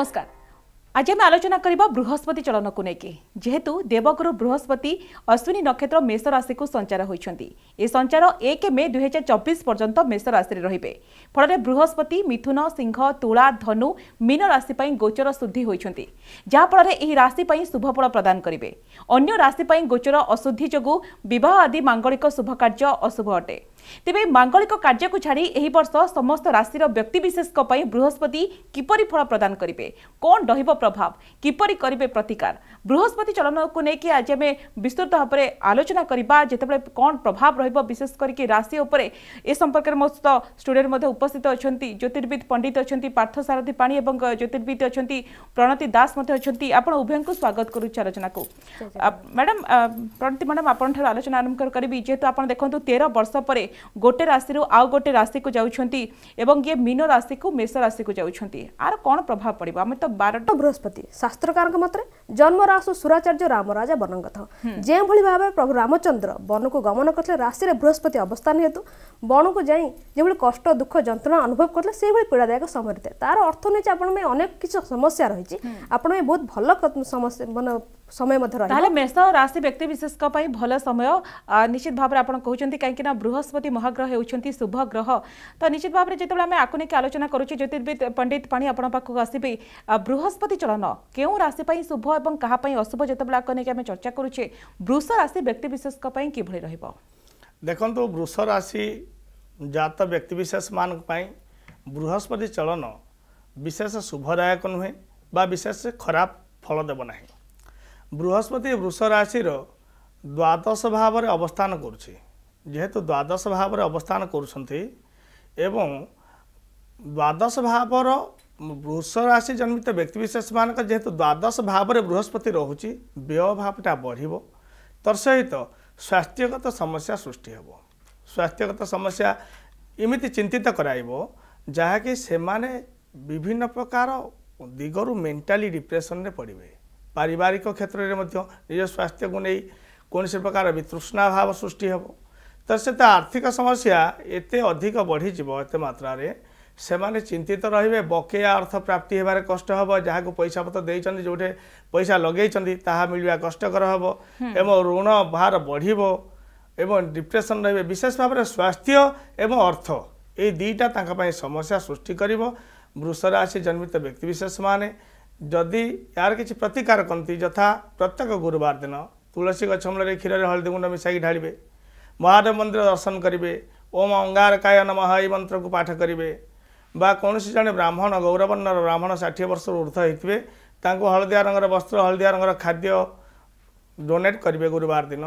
ନମସ୍କାର ଆଜି ଆମେ ଆଲୋଚନା କରିବା ବୃହସ୍ପତି ଚଳନକୁ ନେଇକି ଯେହେତୁ ଦେବଗୁରୁ ବୃହସ୍ପତି ଅଶ୍ୱିନୀ ନକ୍ଷତ୍ର ମେଷ ରାଶିକୁ ସଞ୍ଚାର ହୋଇଛନ୍ତି ଏ ସଞ୍ଚାର ଏକ ମେ ଦୁଇହଜାର ଚବିଶ ପର୍ଯ୍ୟନ୍ତ ମେଷ ରାଶିରେ ରହିବେ ଫଳରେ ବୃହସ୍ପତି ମିଥୁନ ସିଂହ ତୁଳା ଧନୁ ମୀନ ରାଶି ପାଇଁ ଗୋଚର ଶୁଦ୍ଧି ହୋଇଛନ୍ତି ଯାହାଫଳରେ ଏହି ରାଶି ପାଇଁ ଶୁଭଫଳ ପ୍ରଦାନ କରିବେ ଅନ୍ୟ ରାଶି ପାଇଁ ଗୋଚର ଅଶୁଦ୍ଧି ଯୋଗୁଁ ବିବାହ ଆଦି ମାଙ୍ଗଳିକ ଶୁଭ କାର୍ଯ୍ୟ ଅଶୁଭ ଅଟେ ତେବେ ମାଙ୍ଗଳିକ କାର୍ଯ୍ୟକୁ ଛାଡ଼ି ଏହି ବର୍ଷ ସମସ୍ତ ରାଶିର ବ୍ୟକ୍ତିବିଶେଷଙ୍କ ପାଇଁ ବୃହସ୍ପତି କିପରି ଫଳ ପ୍ରଦାନ କରିବେ କ'ଣ ରହିବ ପ୍ରଭାବ କିପରି କରିବେ ପ୍ରତିକାର ବୃହସ୍ପତି ଚଳନକୁ ନେଇକି ଆଜି ଆମେ ବିସ୍ତୃତ ଭାବରେ ଆଲୋଚନା କରିବା ଯେତେବେଳେ କ'ଣ ପ୍ରଭାବ ରହିବ ବିଶେଷ କରିକି ରାଶି ଉପରେ ଏ ସମ୍ପର୍କରେ ମୋ ସହିତ ଷ୍ଟୁଡେଣ୍ଟ ମଧ୍ୟ ଉପସ୍ଥିତ ଅଛନ୍ତି ଜ୍ୟୋତିର୍ବିଦ ପଣ୍ଡିତ ଅଛନ୍ତି ପାର୍ଥସାରଥୀ ପାଣି ଏବଂ ଜ୍ୟୋତିର୍ବିଦ ଅଛନ୍ତି ପ୍ରଣତି ଦାସ ମଧ୍ୟ ଅଛନ୍ତି ଆପଣ ଉଭୟଙ୍କୁ ସ୍ୱାଗତ କରୁଛି ଆଲୋଚନାକୁ ମ୍ୟାଡ଼ାମ୍ ପ୍ରଣତି ମ୍ୟାଡ଼ାମ୍ ଆପଣଙ୍କଠାରୁ ଆଲୋଚନା ଆରମ୍ଭ କରିବି ଯେହେତୁ ଆପଣ ଦେଖନ୍ତୁ ତେର ବର୍ଷ ପରେ ଗୋଟେ ରାଶିରୁ ଆଉ ଗୋଟେ ରାଶିକୁ ଯାଉଛନ୍ତି ଏବଂ ଇଏ ମୀନ ରାଶିକୁ ମେଷ ରାଶିକୁ ଯାଉଛନ୍ତି ଆର କ'ଣ ପ୍ରଭାବ ପଡ଼ିବ ଆମେ ତ ବାରଟା ବୃହସ୍ପତି ଶାସ୍ତ୍ରକାରଙ୍କ ମତରେ ଜନ୍ମ ରାସୁ ସୁରାଚାର୍ଯ୍ୟ ରାମରାଜା ବନଙ୍ଗଥ ଯେଉଁଭଳି ଭାବେ ପ୍ରଭୁ ରାମଚନ୍ଦ୍ର ବନକୁ ଗମନ କରିଥିଲେ ରାଶିରେ ବୃହସ୍ପତି ଅବସ୍ଥାନ ହେତୁ ବଣକୁ ଯାଇ ଯେଭଳି କଷ୍ଟ ଦୁଃଖ ଯନ୍ତ୍ରଣା ଅନୁଭବ କରିଥିଲେ ସେଭଳି ପୀଡ଼ାଦାୟକ ସମୟ ରହିଥାଏ ତାର ଅର୍ଥ ନେଇଛି ଆପଣଙ୍କ ପାଇଁ ଅନେକ କିଛି ସମସ୍ୟା ରହିଛି ଆପଣ ପାଇଁ ବହୁତ ଭଲ ସମସ୍ୟା ମାନେ समय ମଧ୍ୟ ରହିବ ତାହେଲେ ମେଷ ରାଶି ବ୍ୟକ୍ତିବିଶେଷଙ୍କ ପାଇଁ ଭଲ ସମୟ ନିଶ୍ଚିତ ଭାବରେ ଆପଣ କହୁଛନ୍ତି କାହିଁକି ନା ବୃହସ୍ପତି ମହାଗ୍ରହ ହେଉଛନ୍ତି ଶୁଭ ଗ୍ରହ ତ ନିଶ୍ଚିତ ଭାବରେ ଯେତେବେଳେ ଆମେ ଆକୁ ନେଇକି ଆଲୋଚନା କରୁଛେ ଜ୍ୟୋତିର୍ବିଦ ପଣ୍ଡିତ ପାଣି ଆପଣଙ୍କ ପାଖକୁ ଆସିବେ ବୃହସ୍ପତି ଚଳନ କେଉଁ ରାଶି ପାଇଁ ଶୁଭ ଏବଂ କାହା ପାଇଁ ଅଶୁଭ ଯେତେବେଳେ ଆକୁ ନେଇକି ଆମେ ଚର୍ଚ୍ଚା କରୁଛେ ବୃଷ ରାଶି ବ୍ୟକ୍ତିବିଶେଷଙ୍କ ପାଇଁ କିଭଳି ରହିବ ଦେଖନ୍ତୁ ବୃଷ ରାଶି ଜାତ ବ୍ୟକ୍ତିବିଶେଷମାନଙ୍କ ପାଇଁ ବୃହସ୍ପତି ଚଳନ ବିଶେଷ ଶୁଭଦାୟକ ନୁହେଁ ବା ବିଶେଷ ଖରାପ ଫଳ ଦେବ ନାହିଁ ବୃହସ୍ପତି ବୃଷ ରାଶିର ଦ୍ୱାଦଶ ଭାବରେ ଅବସ୍ଥାନ କରୁଛି ଯେହେତୁ ଦ୍ୱାଦଶ ଭାବରେ ଅବସ୍ଥାନ କରୁଛନ୍ତି ଏବଂ ଦ୍ୱାଦଶ ଭାବର ବୃଷ ରାଶି ଜନ୍ମିତ ବ୍ୟକ୍ତିବିଶେଷମାନଙ୍କ ଯେହେତୁ ଦ୍ୱାଦଶ ଭାବରେ ବୃହସ୍ପତି ରହୁଛି ବ୍ୟୟ ଭାବଟା ବଢ଼ିବ ତର୍ ସହିତ ସ୍ୱାସ୍ଥ୍ୟଗତ ସମସ୍ୟା ସୃଷ୍ଟି ହେବ ସ୍ୱାସ୍ଥ୍ୟଗତ ସମସ୍ୟା ଏମିତି ଚିନ୍ତିତ କରାଇବ ଯାହାକି ସେମାନେ ବିଭିନ୍ନ ପ୍ରକାର ଦିଗରୁ ମେଣ୍ଟାଲି ଡିପ୍ରେସନ୍ରେ ପଡ଼ିବେ ପାରିବାରିକ କ୍ଷେତ୍ରରେ ମଧ୍ୟ ନିଜ ସ୍ୱାସ୍ଥ୍ୟକୁ ନେଇ କୌଣସି ପ୍ରକାର ବିତୃଷ୍ଣା ଭାବ ସୃଷ୍ଟି ହେବ ତ ସେ ତା ଆର୍ଥିକ ସମସ୍ୟା ଏତେ ଅଧିକ ବଢ଼ିଯିବ ଏତେ ମାତ୍ରାରେ ସେମାନେ ଚିନ୍ତିତ ରହିବେ ବକେୟା ଅର୍ଥ ପ୍ରାପ୍ତି ହେବାରେ କଷ୍ଟ ହେବ ଯାହାକୁ ପଇସା ପତ୍ର ଦେଇଛନ୍ତି ଯେଉଁଠି ପଇସା ଲଗେଇଛନ୍ତି ତାହା ମିଳିବା କଷ୍ଟକର ହେବ ଏବଂ ଋଣ ଭାର ବଢ଼ିବ ଏବଂ ଡିପ୍ରେସନ୍ ରହିବେ ବିଶେଷ ଭାବରେ ସ୍ୱାସ୍ଥ୍ୟ ଏବଂ ଅର୍ଥ ଏଇ ଦୁଇଟା ତାଙ୍କ ପାଇଁ ସମସ୍ୟା ସୃଷ୍ଟି କରିବ ବୃଷରେ ଆସି ଜନ୍ମିତ ବ୍ୟକ୍ତିବିଶେଷମାନେ ଯଦି ଏହାର କିଛି ପ୍ରତିକାର କରନ୍ତି ଯଥା ପ୍ରତ୍ୟେକ ଗୁରୁବାର ଦିନ ତୁଳସୀ ଗଛ ମୂଳରେ କ୍ଷୀରରେ ହଳଦୀ ଗୁଣ୍ଡ ମିଶାଇକି ଢାଳିବେ ମହାଦେବ ମନ୍ଦିର ଦର୍ଶନ କରିବେ ଓମ ଅଙ୍ଗାର କାୟ ନମଃ ଏହି ମନ୍ତ୍ରକୁ ପାଠ କରିବେ ବା କୌଣସି ଜଣେ ବ୍ରାହ୍ମଣ ଗୌରବର୍ଣ୍ଣର ବ୍ରାହ୍ମଣ ଷାଠିଏ ବର୍ଷରୁ ଉର୍ଦ୍ଧ ହୋଇଥିବେ ତାଙ୍କୁ ହଳଦିଆ ରଙ୍ଗର ବସ୍ତ୍ର ହଳଦିଆ ରଙ୍ଗର ଖାଦ୍ୟ ଡୋନେଟ୍ କରିବେ ଗୁରୁବାର ଦିନ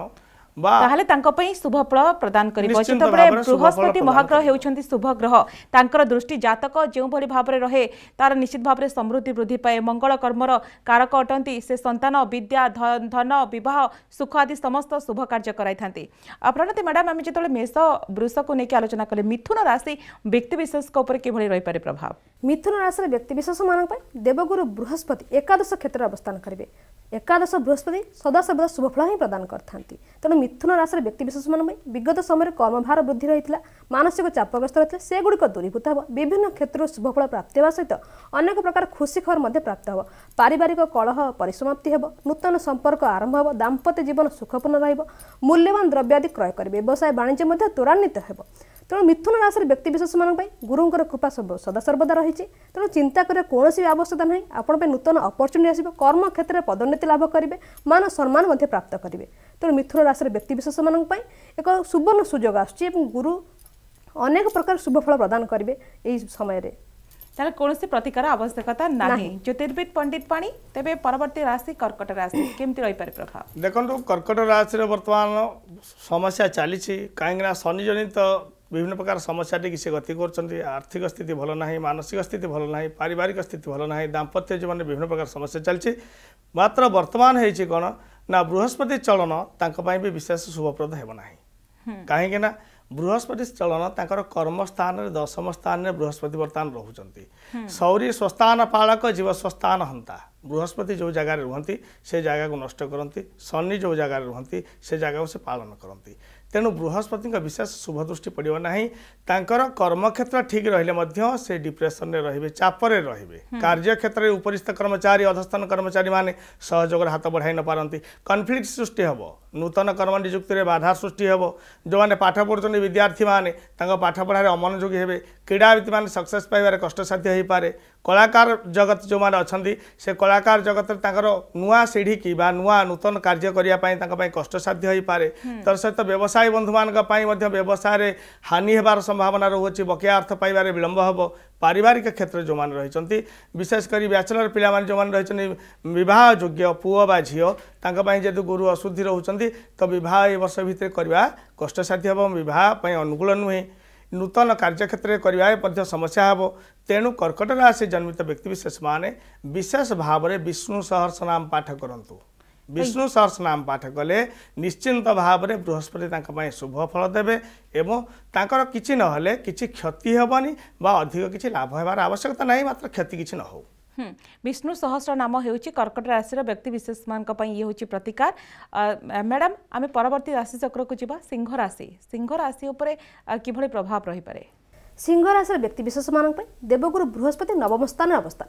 ତାହେଲେ ତାଙ୍କ ପାଇଁ ଶୁଭଫଳ ପ୍ରଦାନ କରିବ ଯେତେବେଳେ ବୃହସ୍ପତି ମହାଗ୍ରହ ହେଉଛନ୍ତି ଶୁଭଗ୍ରହ ତାଙ୍କର ଦୃଷ୍ଟି ଜାତକ ଯେଉଁଭଳି ଭାବରେ ରହେ ତାର ନିଶ୍ଚିତ ଭାବରେ ସମୃଦ୍ଧି ବୃଦ୍ଧି ପାଏ ମଙ୍ଗଳ କର୍ମର କାରକ ଅଟନ୍ତି ସେ ସନ୍ତାନ ବିଦ୍ୟା ଧନ ବିବାହ ସୁଖ ଆଦି ସମସ୍ତ ଶୁଭ କାର୍ଯ୍ୟ କରାଇଥାନ୍ତି ପ୍ରଣତି ମ୍ୟାଡ଼ାମ୍ ଆମେ ଯେତେବେଳେ ମେଷ ବୃଷକୁ ନେଇକି ଆଲୋଚନା କଲେ ମିଥୁନ ରାଶି ବ୍ୟକ୍ତିବିଶେଷଙ୍କ ଉପରେ କିଭଳି ରହିପାରେ ପ୍ରଭାବ ମିଥୁନ ରାଶିର ବ୍ୟକ୍ତିବିଶେଷମାନଙ୍କ ପାଇଁ ଦେବଗୁରୁ ବୃହସ୍ପତି ଏକାଦଶ କ୍ଷେତ୍ରରେ ଅବସ୍ଥାନ କରିବେ ଏକାଦଶ ବୃହସ୍ପତି ସଦାସର୍ବଦା ଶୁଭଫଳ ହିଁ ପ୍ରଦାନ କରିଥାନ୍ତି ତେଣୁ ମିଥୁନ ରାଶିର ବ୍ୟକ୍ତିବିଶେଷମାନଙ୍କ ପାଇଁ ବିଗତ ସମୟରେ କର୍ମଭାର ବୃଦ୍ଧି ରହିଥିଲା ମାନସିକ ଚାପଗ୍ରସ୍ତ ରହିଥିଲା ସେଗୁଡ଼ିକ ଦୂରୀଭୂତ ହେବ ବିଭିନ୍ନ କ୍ଷେତ୍ରରୁ ଶୁଭଫଳ ପ୍ରାପ୍ତି ହେବା ସହିତ ଅନେକ ପ୍ରକାର ଖୁସି ଖବର ମଧ୍ୟ ପ୍ରାପ୍ତ ହେବ ପାରିବାରିକ କଳହ ପରିସମାପ୍ତି ହେବ ନୂତନ ସମ୍ପର୍କ ଆରମ୍ଭ ହେବ ଦାମ୍ପତ୍ୟ ଜୀବନ ସୁଖପୂର୍ଣ୍ଣ ରହିବ ମୂଲ୍ୟବାନ ଦ୍ରବ୍ୟ ଆଦି କ୍ରୟ କରି ବ୍ୟବସାୟ ବାଣିଜ୍ୟ ମଧ୍ୟ ତ୍ୱରାନ୍ୱିତ ହେବ ତେଣୁ ମିଥୁନ ମାସରେ ବ୍ୟକ୍ତିବିଶେଷମାନଙ୍କ ପାଇଁ ଗୁରୁଙ୍କର କୃପା ସବୁ ସଦାସର୍ବଦା ରହିଛି ତେଣୁ ଚିନ୍ତା କରିବା କୌଣସି ଆବଶ୍ୟକତା ନାହିଁ ଆପଣଙ୍କ ପାଇଁ ନୂତନ ଅପରଚୁନିଟି ଆସିବ କର୍ମକ୍ଷେତ୍ରରେ ପଦୋନ୍ନତି ଲାଭ କରିବେ ମାନ ସମ୍ମାନ ମଧ୍ୟ ପ୍ରାପ୍ତ କରିବେ ତେଣୁ ମିଥୁନ ରାଶିର ବ୍ୟକ୍ତିବିଶେଷମାନଙ୍କ ପାଇଁ ଏକ ସୁବର୍ଣ୍ଣ ସୁଯୋଗ ଆସୁଛି ଏବଂ ଗୁରୁ ଅନେକ ପ୍ରକାର ଶୁଭଫଳ ପ୍ରଦାନ କରିବେ ଏହି ସମୟରେ ତାହେଲେ କୌଣସି ପ୍ରତିକାର ଆବଶ୍ୟକତା ନାହିଁ ଜ୍ୟୋତିର୍ବିଦ ପଣ୍ଡିତ ପାଣି ତେବେ ପରବର୍ତ୍ତୀ ରାଶି କର୍କଟ ରାଶି କେମିତି ରହିପାରେ ପ୍ରଭାବ ଦେଖନ୍ତୁ କର୍କଟ ରାଶିରେ ବର୍ତ୍ତମାନ ସମସ୍ୟା ଚାଲିଛି କାହିଁକିନା ଶନିଜନିତ विभिन्न प्रकार समस्या से गति आर्थिक स्थिति भयो नै मानसिक स्थिति पारिवारिक स्थिति भयो नै दाम्पत्य जीवन विभिन्न प्रकार समस्या चाहिँ मात्र वर्तमान है चाहिँ ना बृहस्पति चलन तपाईँ विशेष शुभप्रद हे नै काहीँक न बृहस्पति चलन तर कर्मस्थान दसम स्थानले बृहस्पति बर्तमान पालक जीव स्वस्थान हुन्थ्यो बृहस्पति जो जगह से रुहन्स को नष्ट कति शनि जो जगह से रुहन् सो पालन कति ତେଣୁ ବୃହସ୍ପତିଙ୍କ ବିଶେଷ ଶୁଭ ଦୃଷ୍ଟି ପଡ଼ିବ ନାହିଁ ତାଙ୍କର କର୍ମକ୍ଷେତ୍ର ଠିକ୍ ରହିଲେ ମଧ୍ୟ ସେ ଡିପ୍ରେସନରେ ରହିବେ ଚାପରେ ରହିବେ କାର୍ଯ୍ୟକ୍ଷେତ୍ରରେ ଉପରିସ୍ଥ କର୍ମଚାରୀ ଅଧସ୍ଥାନ କର୍ମଚାରୀମାନେ ସହଯୋଗରେ ହାତ ବଢ଼ାଇ ନପାରନ୍ତି କନଫ୍ଲିକ୍ଟ ସୃଷ୍ଟି ହେବ ନୂତନ କର୍ମ ନିଯୁକ୍ତିରେ ବାଧା ସୃଷ୍ଟି ହେବ ଯେଉଁମାନେ ପାଠ ପଢ଼ୁଛନ୍ତି ବିଦ୍ୟାର୍ଥୀମାନେ ତାଙ୍କ ପାଠପଢ଼ାରେ ଅମନୋଯୋଗୀ ହେବେ ক্রীড়াবিদ মানে সকসেস পাইবার কষ্টসাধ্য হয়েপরে কলাকার জগত যে অনেক সে কলাকার জগতের তাঁর নূয়া সিঢ়িকি বা নূয়া নূতন কার্য করা তাঁর কষ্টসাধ্য হয়েপরে তার সহ ব্যবসায়ী বন্ধু মানুষ ব্যবসায় হানি হবার সম্ভাবনা রয়েছে বকেয়া অর্থ পাইবার বিলম্ব হব পারিবারিক ক্ষেত্রে যে রয়েছেন বিশেষ করে ব্যাচেলর পিলা যে রয়েছেন বহ যোগ্য পুয় বা ঝিও তাঁর যেহেতু গুরু অশুদ্ধি রয়েছেন তো বহ এ বর্ষ ভিতরে করা কষ্টসাধ্য হব বহ অনুকূল নুহে ନୂତନ କାର୍ଯ୍ୟକ୍ଷେତ୍ରରେ କରିବାରେ ମଧ୍ୟ ସମସ୍ୟା ହେବ ତେଣୁ କର୍କଟ ରାଶି ଜନ୍ମିତ ବ୍ୟକ୍ତିବିଶେଷମାନେ ବିଶେଷ ଭାବରେ ବିଷ୍ଣୁ ସହର୍ଷ ନାମ ପାଠ କରନ୍ତୁ ବିଷ୍ଣୁ ସହର୍ଷ ନାମ ପାଠ କଲେ ନିଶ୍ଚିନ୍ତ ଭାବରେ ବୃହସ୍ପତି ତାଙ୍କ ପାଇଁ ଶୁଭ ଫଳ ଦେବେ ଏବଂ ତାଙ୍କର କିଛି ନହେଲେ କିଛି କ୍ଷତି ହେବନି ବା ଅଧିକ କିଛି ଲାଭ ହେବାର ଆବଶ୍ୟକତା ନାହିଁ ମାତ୍ର କ୍ଷତି କିଛି ନ ହେଉ विष्णु सहस्र नाम कर्कट राशि व्यक्तिविशेष मै इच्छा प्रतिकार म्याडम आम पर्वती राशिचक्रको जा सिंह राशि सिंह राशि उपभरि प्रभाव रहिपऱे सिंह राशि व्यक्तिविशेष मन देवगुरु बृहस्पति नवम स्थान अवस्था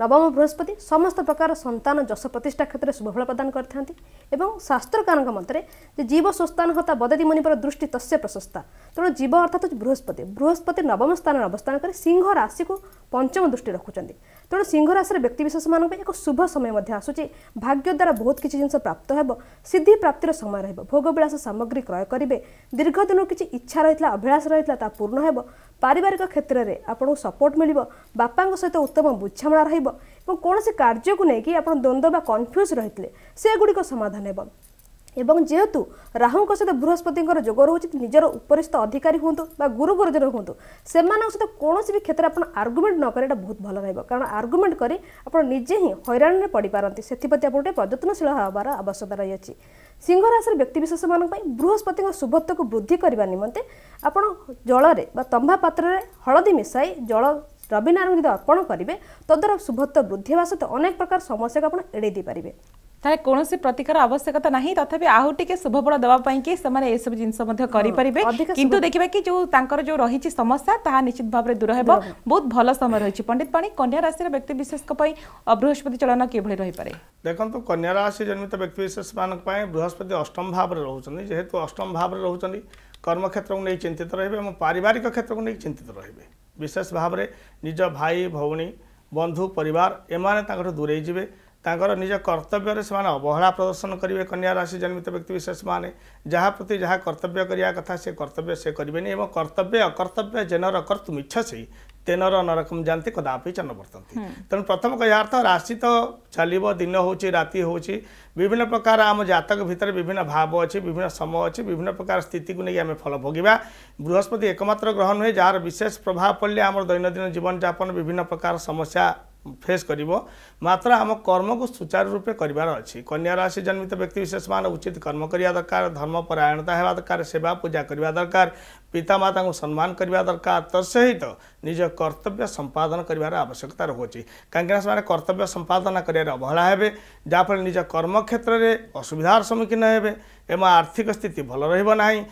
ନବମ ବୃହସ୍ପତି ସମସ୍ତ ପ୍ରକାର ସନ୍ତାନ ଯଶ ପ୍ରତିଷ୍ଠା କ୍ଷେତ୍ରରେ ଶୁଭଫଳ ପ୍ରଦାନ କରିଥାନ୍ତି ଏବଂ ଶାସ୍ତ୍ରକାରଙ୍କ ମତରେ ଯେ ଜୀବ ସୁସ୍ଥାନ ହତା ବଦତି ମୁନିପର ଦୃଷ୍ଟି ତସ୍ୟ ପ୍ରଶସ୍ତା ତେଣୁ ଜୀବ ଅର୍ଥାତ୍ ବୃହସ୍ପତି ବୃହସ୍ପତି ନବମ ସ୍ଥାନରେ ଅବସ୍ଥାନ କରି ସିଂହ ରାଶିକୁ ପଞ୍ଚମ ଦୃଷ୍ଟି ରଖୁଛନ୍ତି ତେଣୁ ସିଂହ ରାଶିର ବ୍ୟକ୍ତିବିଶେଷମାନଙ୍କ ପାଇଁ ଏକ ଶୁଭ ସମୟ ମଧ୍ୟ ଆସୁଛି ଭାଗ୍ୟ ଦ୍ୱାରା ବହୁତ କିଛି ଜିନିଷ ପ୍ରାପ୍ତ ହେବ ସିଦ୍ଧି ପ୍ରାପ୍ତିର ସମୟ ରହିବ ଭୋଗବିଳାସ ସାମଗ୍ରୀ କ୍ରୟ କରିବେ ଦୀର୍ଘଦିନରୁ କିଛି ଇଚ୍ଛା ରହିଥିଲା ଅଭିଳାଷ ରହିଥିଲା ତାହା ପୂର୍ଣ୍ଣ ହେବ ପାରିବାରିକ କ୍ଷେତ୍ରରେ ଆପଣଙ୍କୁ ସପୋର୍ଟ ମିଳିବ ବାପାଙ୍କ ସହିତ ଉତ୍ତମ ବୁଝାମଣା ରହିବ ଏବଂ କୌଣସି କାର୍ଯ୍ୟକୁ ନେଇକି ଆପଣ ଦ୍ୱନ୍ଦ୍ୱ ବା କନଫ୍ୟୁଜ୍ ରହିଥିଲେ ସେଗୁଡ଼ିକ ସମାଧାନ ହେବ ଏବଂ ଯେହେତୁ ରାହୁଙ୍କ ସହିତ ବୃହସ୍ପତିଙ୍କର ଯୋଗ ରହୁଛି ନିଜର ଉପରିସ୍ଥ ଅଧିକାରୀ ହୁଅନ୍ତୁ ବା ଗୁରୁ ଗୁରୁଜନ ହୁଅନ୍ତୁ ସେମାନଙ୍କ ସହିତ କୌଣସି ବି କ୍ଷେତ୍ରରେ ଆପଣ ଆର୍ଗୁମେଣ୍ଟ ନ କରି ଏଇଟା ବହୁତ ଭଲ ରହିବ କାରଣ ଆର୍ଗୁମେଣ୍ଟ କରି ଆପଣ ନିଜେ ହିଁ ହଇରାଣରେ ପଡ଼ିପାରନ୍ତି ସେଥିପ୍ରତି ଆପଣ ଟିକେ ପ୍ରଯତ୍ନଶୀଳ ହେବାର ଆବଶ୍ୟକତା ରହିଅଛି ସିଂହ ରାଶିର ବ୍ୟକ୍ତିବିଶେଷମାନଙ୍କ ପାଇଁ ବୃହସ୍ପତିଙ୍କ ଶୁଭତ୍ୱକୁ ବୃଦ୍ଧି କରିବା ନିମନ୍ତେ ଆପଣ ଜଳରେ ବା ତମ୍ବା ପାତ୍ରରେ ହଳଦୀ ମିଶାଇ ଜଳ ରବିନାରାୟଣ ଯଦି ଅର୍ପଣ କରିବେ ତଦ୍ୱାରା ଶୁଭତ୍ୱ ବୃଦ୍ଧି ହେବା ସହିତ ଅନେକ ପ୍ରକାର ସମସ୍ୟାକୁ ଆପଣ ଏଡ଼େଇ ଦେଇପାରିବେ ତାହେଲେ କୌଣସି ପ୍ରତିକାର ଆବଶ୍ୟକତା ନାହିଁ ତଥାପି ଆଉ ଟିକେ ଶୁଭଫଳ ଦେବା ପାଇଁକି ସେମାନେ ଏସବୁ ଜିନିଷ ମଧ୍ୟ କରିପାରିବେ କିନ୍ତୁ ଦେଖିବା କି ଯେଉଁ ତାଙ୍କର ଯେଉଁ ରହିଛି ସମସ୍ୟା ତାହା ନିଶ୍ଚିତ ଭାବରେ ଦୂର ହେବ ବହୁତ ଭଲ ସମୟ ରହିଛି ପଣ୍ଡିତ ପାଣି କନ୍ୟା ରାଶିର ବ୍ୟକ୍ତିବିଶେଷଙ୍କ ପାଇଁ ବୃହସ୍ପତି ଚଳନ କିଭଳି ରହିପାରେ ଦେଖନ୍ତୁ କନ୍ୟା ରାଶି ଜନ୍ମିତ ବ୍ୟକ୍ତିବିଶେଷମାନଙ୍କ ପାଇଁ ବୃହସ୍ପତି ଅଷ୍ଟମ ଭାବରେ ରହୁଛନ୍ତି ଯେହେତୁ ଅଷ୍ଟମ ଭାବରେ ରହୁଛନ୍ତି କର୍ମକ୍ଷେତ୍ରକୁ ନେଇ ଚିନ୍ତିତ ରହିବେ ଏବଂ ପାରିବାରିକ କ୍ଷେତ୍ରକୁ ନେଇ ଚିନ୍ତିତ ରହିବେ ବିଶେଷ ଭାବରେ ନିଜ ଭାଇ ଭଉଣୀ ବନ୍ଧୁ ପରିବାର ଏମାନେ ତାଙ୍କଠୁ ଦୂରେଇ ଯିବେ ତାଙ୍କର ନିଜ କର୍ତ୍ତବ୍ୟରେ ସେମାନେ ଅବହେଳା ପ୍ରଦର୍ଶନ କରିବେ କନ୍ୟା ରାଶି ଜନ୍ମିତ ବ୍ୟକ୍ତିବିଶେଷମାନେ ଯାହା ପ୍ରତି ଯାହା କର୍ତ୍ତବ୍ୟ କରିବା କଥା ସେ କର୍ତ୍ତବ୍ୟ ସେ କରିବେନି ଏବଂ କର୍ତ୍ତବ୍ୟ ଅକର୍ତ୍ତବ୍ୟ ଜେନର କର୍ତ୍ତୁ ମିଛ ସେଇ ତେନର ନରକମ ଜାନ୍ତି କଦାପି ଚନ ବର୍ତ୍ତନ୍ତି ତେଣୁ ପ୍ରଥମ କହିବା ଅର୍ଥ ରାଶି ତ ଚାଲିବ ଦିନ ହେଉଛି ରାତି ହେଉଛି ବିଭିନ୍ନ ପ୍ରକାର ଆମ ଜାତକ ଭିତରେ ବିଭିନ୍ନ ଭାବ ଅଛି ବିଭିନ୍ନ ସମୟ ଅଛି ବିଭିନ୍ନ ପ୍ରକାର ସ୍ଥିତିକୁ ନେଇ ଆମେ ଫଳ ଭୋଗିବା ବୃହସ୍ପତି ଏକମାତ୍ର ଗ୍ରହ ନୁହେଁ ଯାହାର ବିଶେଷ ପ୍ରଭାବ ପଡ଼ିଲେ ଆମର ଦୈନନ୍ଦିନ ଜୀବନଯାପନ ବିଭିନ୍ନ ପ୍ରକାର ସମସ୍ୟା फेस कर मात्र आम कर्म को सुचारू रूपे करार अच्छी कन्या राशि जन्मित व्यक्तिशेष मान उचित कर्म करने दरकार धर्मपरायणता होगा दरकार सेवा पूजा करने दरकार पितामाता सम्मान करने दरकार तत्सहित तो निज कर्तव्य संपादन करार आवश्यकता रोचे कहीं कर्तव्य संपादन कर अवहेला हे जहाँफल निज कर्म क्षेत्र में असुविधार सम्मुखीन हे एवं आर्थिक स्थिति भल रही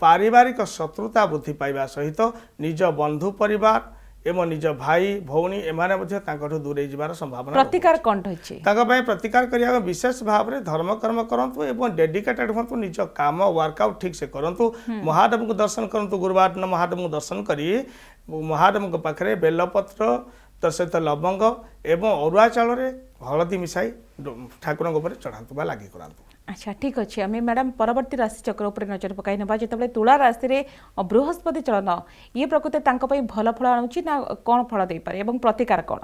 पारिवारिक शत्रुता वृद्धि पाया सहित निज बंधु परिवार ए मज भाइ भौनी दुरै जाँदा सम्भावना प्रतिकार कि तपाईँ प्रतिकार गरि विशेष भाव धर्मकर्म गरुन डेडिकेटेड हामी निज कम वर्कआउट ठीक से सेन्टु महादेव दर्शन गरु गुरुवार दिन महादेवको दर्शन गरि महादेवको पाख्या बेलपत्र त सहित लबङ्ग ए अरू चाउले हदी मिसि ठाकुर चढाँदा लगिगरा ଆଚ୍ଛା ଠିକ୍ ଅଛି ଆମେ ମ୍ୟାଡ଼ାମ୍ ପରବର୍ତ୍ତୀ ରାଶି ଚକ୍ର ଉପରେ ନଜର ପକାଇ ନେବା ଯେତେବେଳେ ତୁଳା ରାଶିରେ ବୃହସ୍ପତି ଚଳନ ଇଏ ପ୍ରକୃତରେ ତାଙ୍କ ପାଇଁ ଭଲ ଫଳ ଆଣୁଛି ନା କ'ଣ ଫଳ ଦେଇପାରେ ଏବଂ ପ୍ରତିକାର କ'ଣ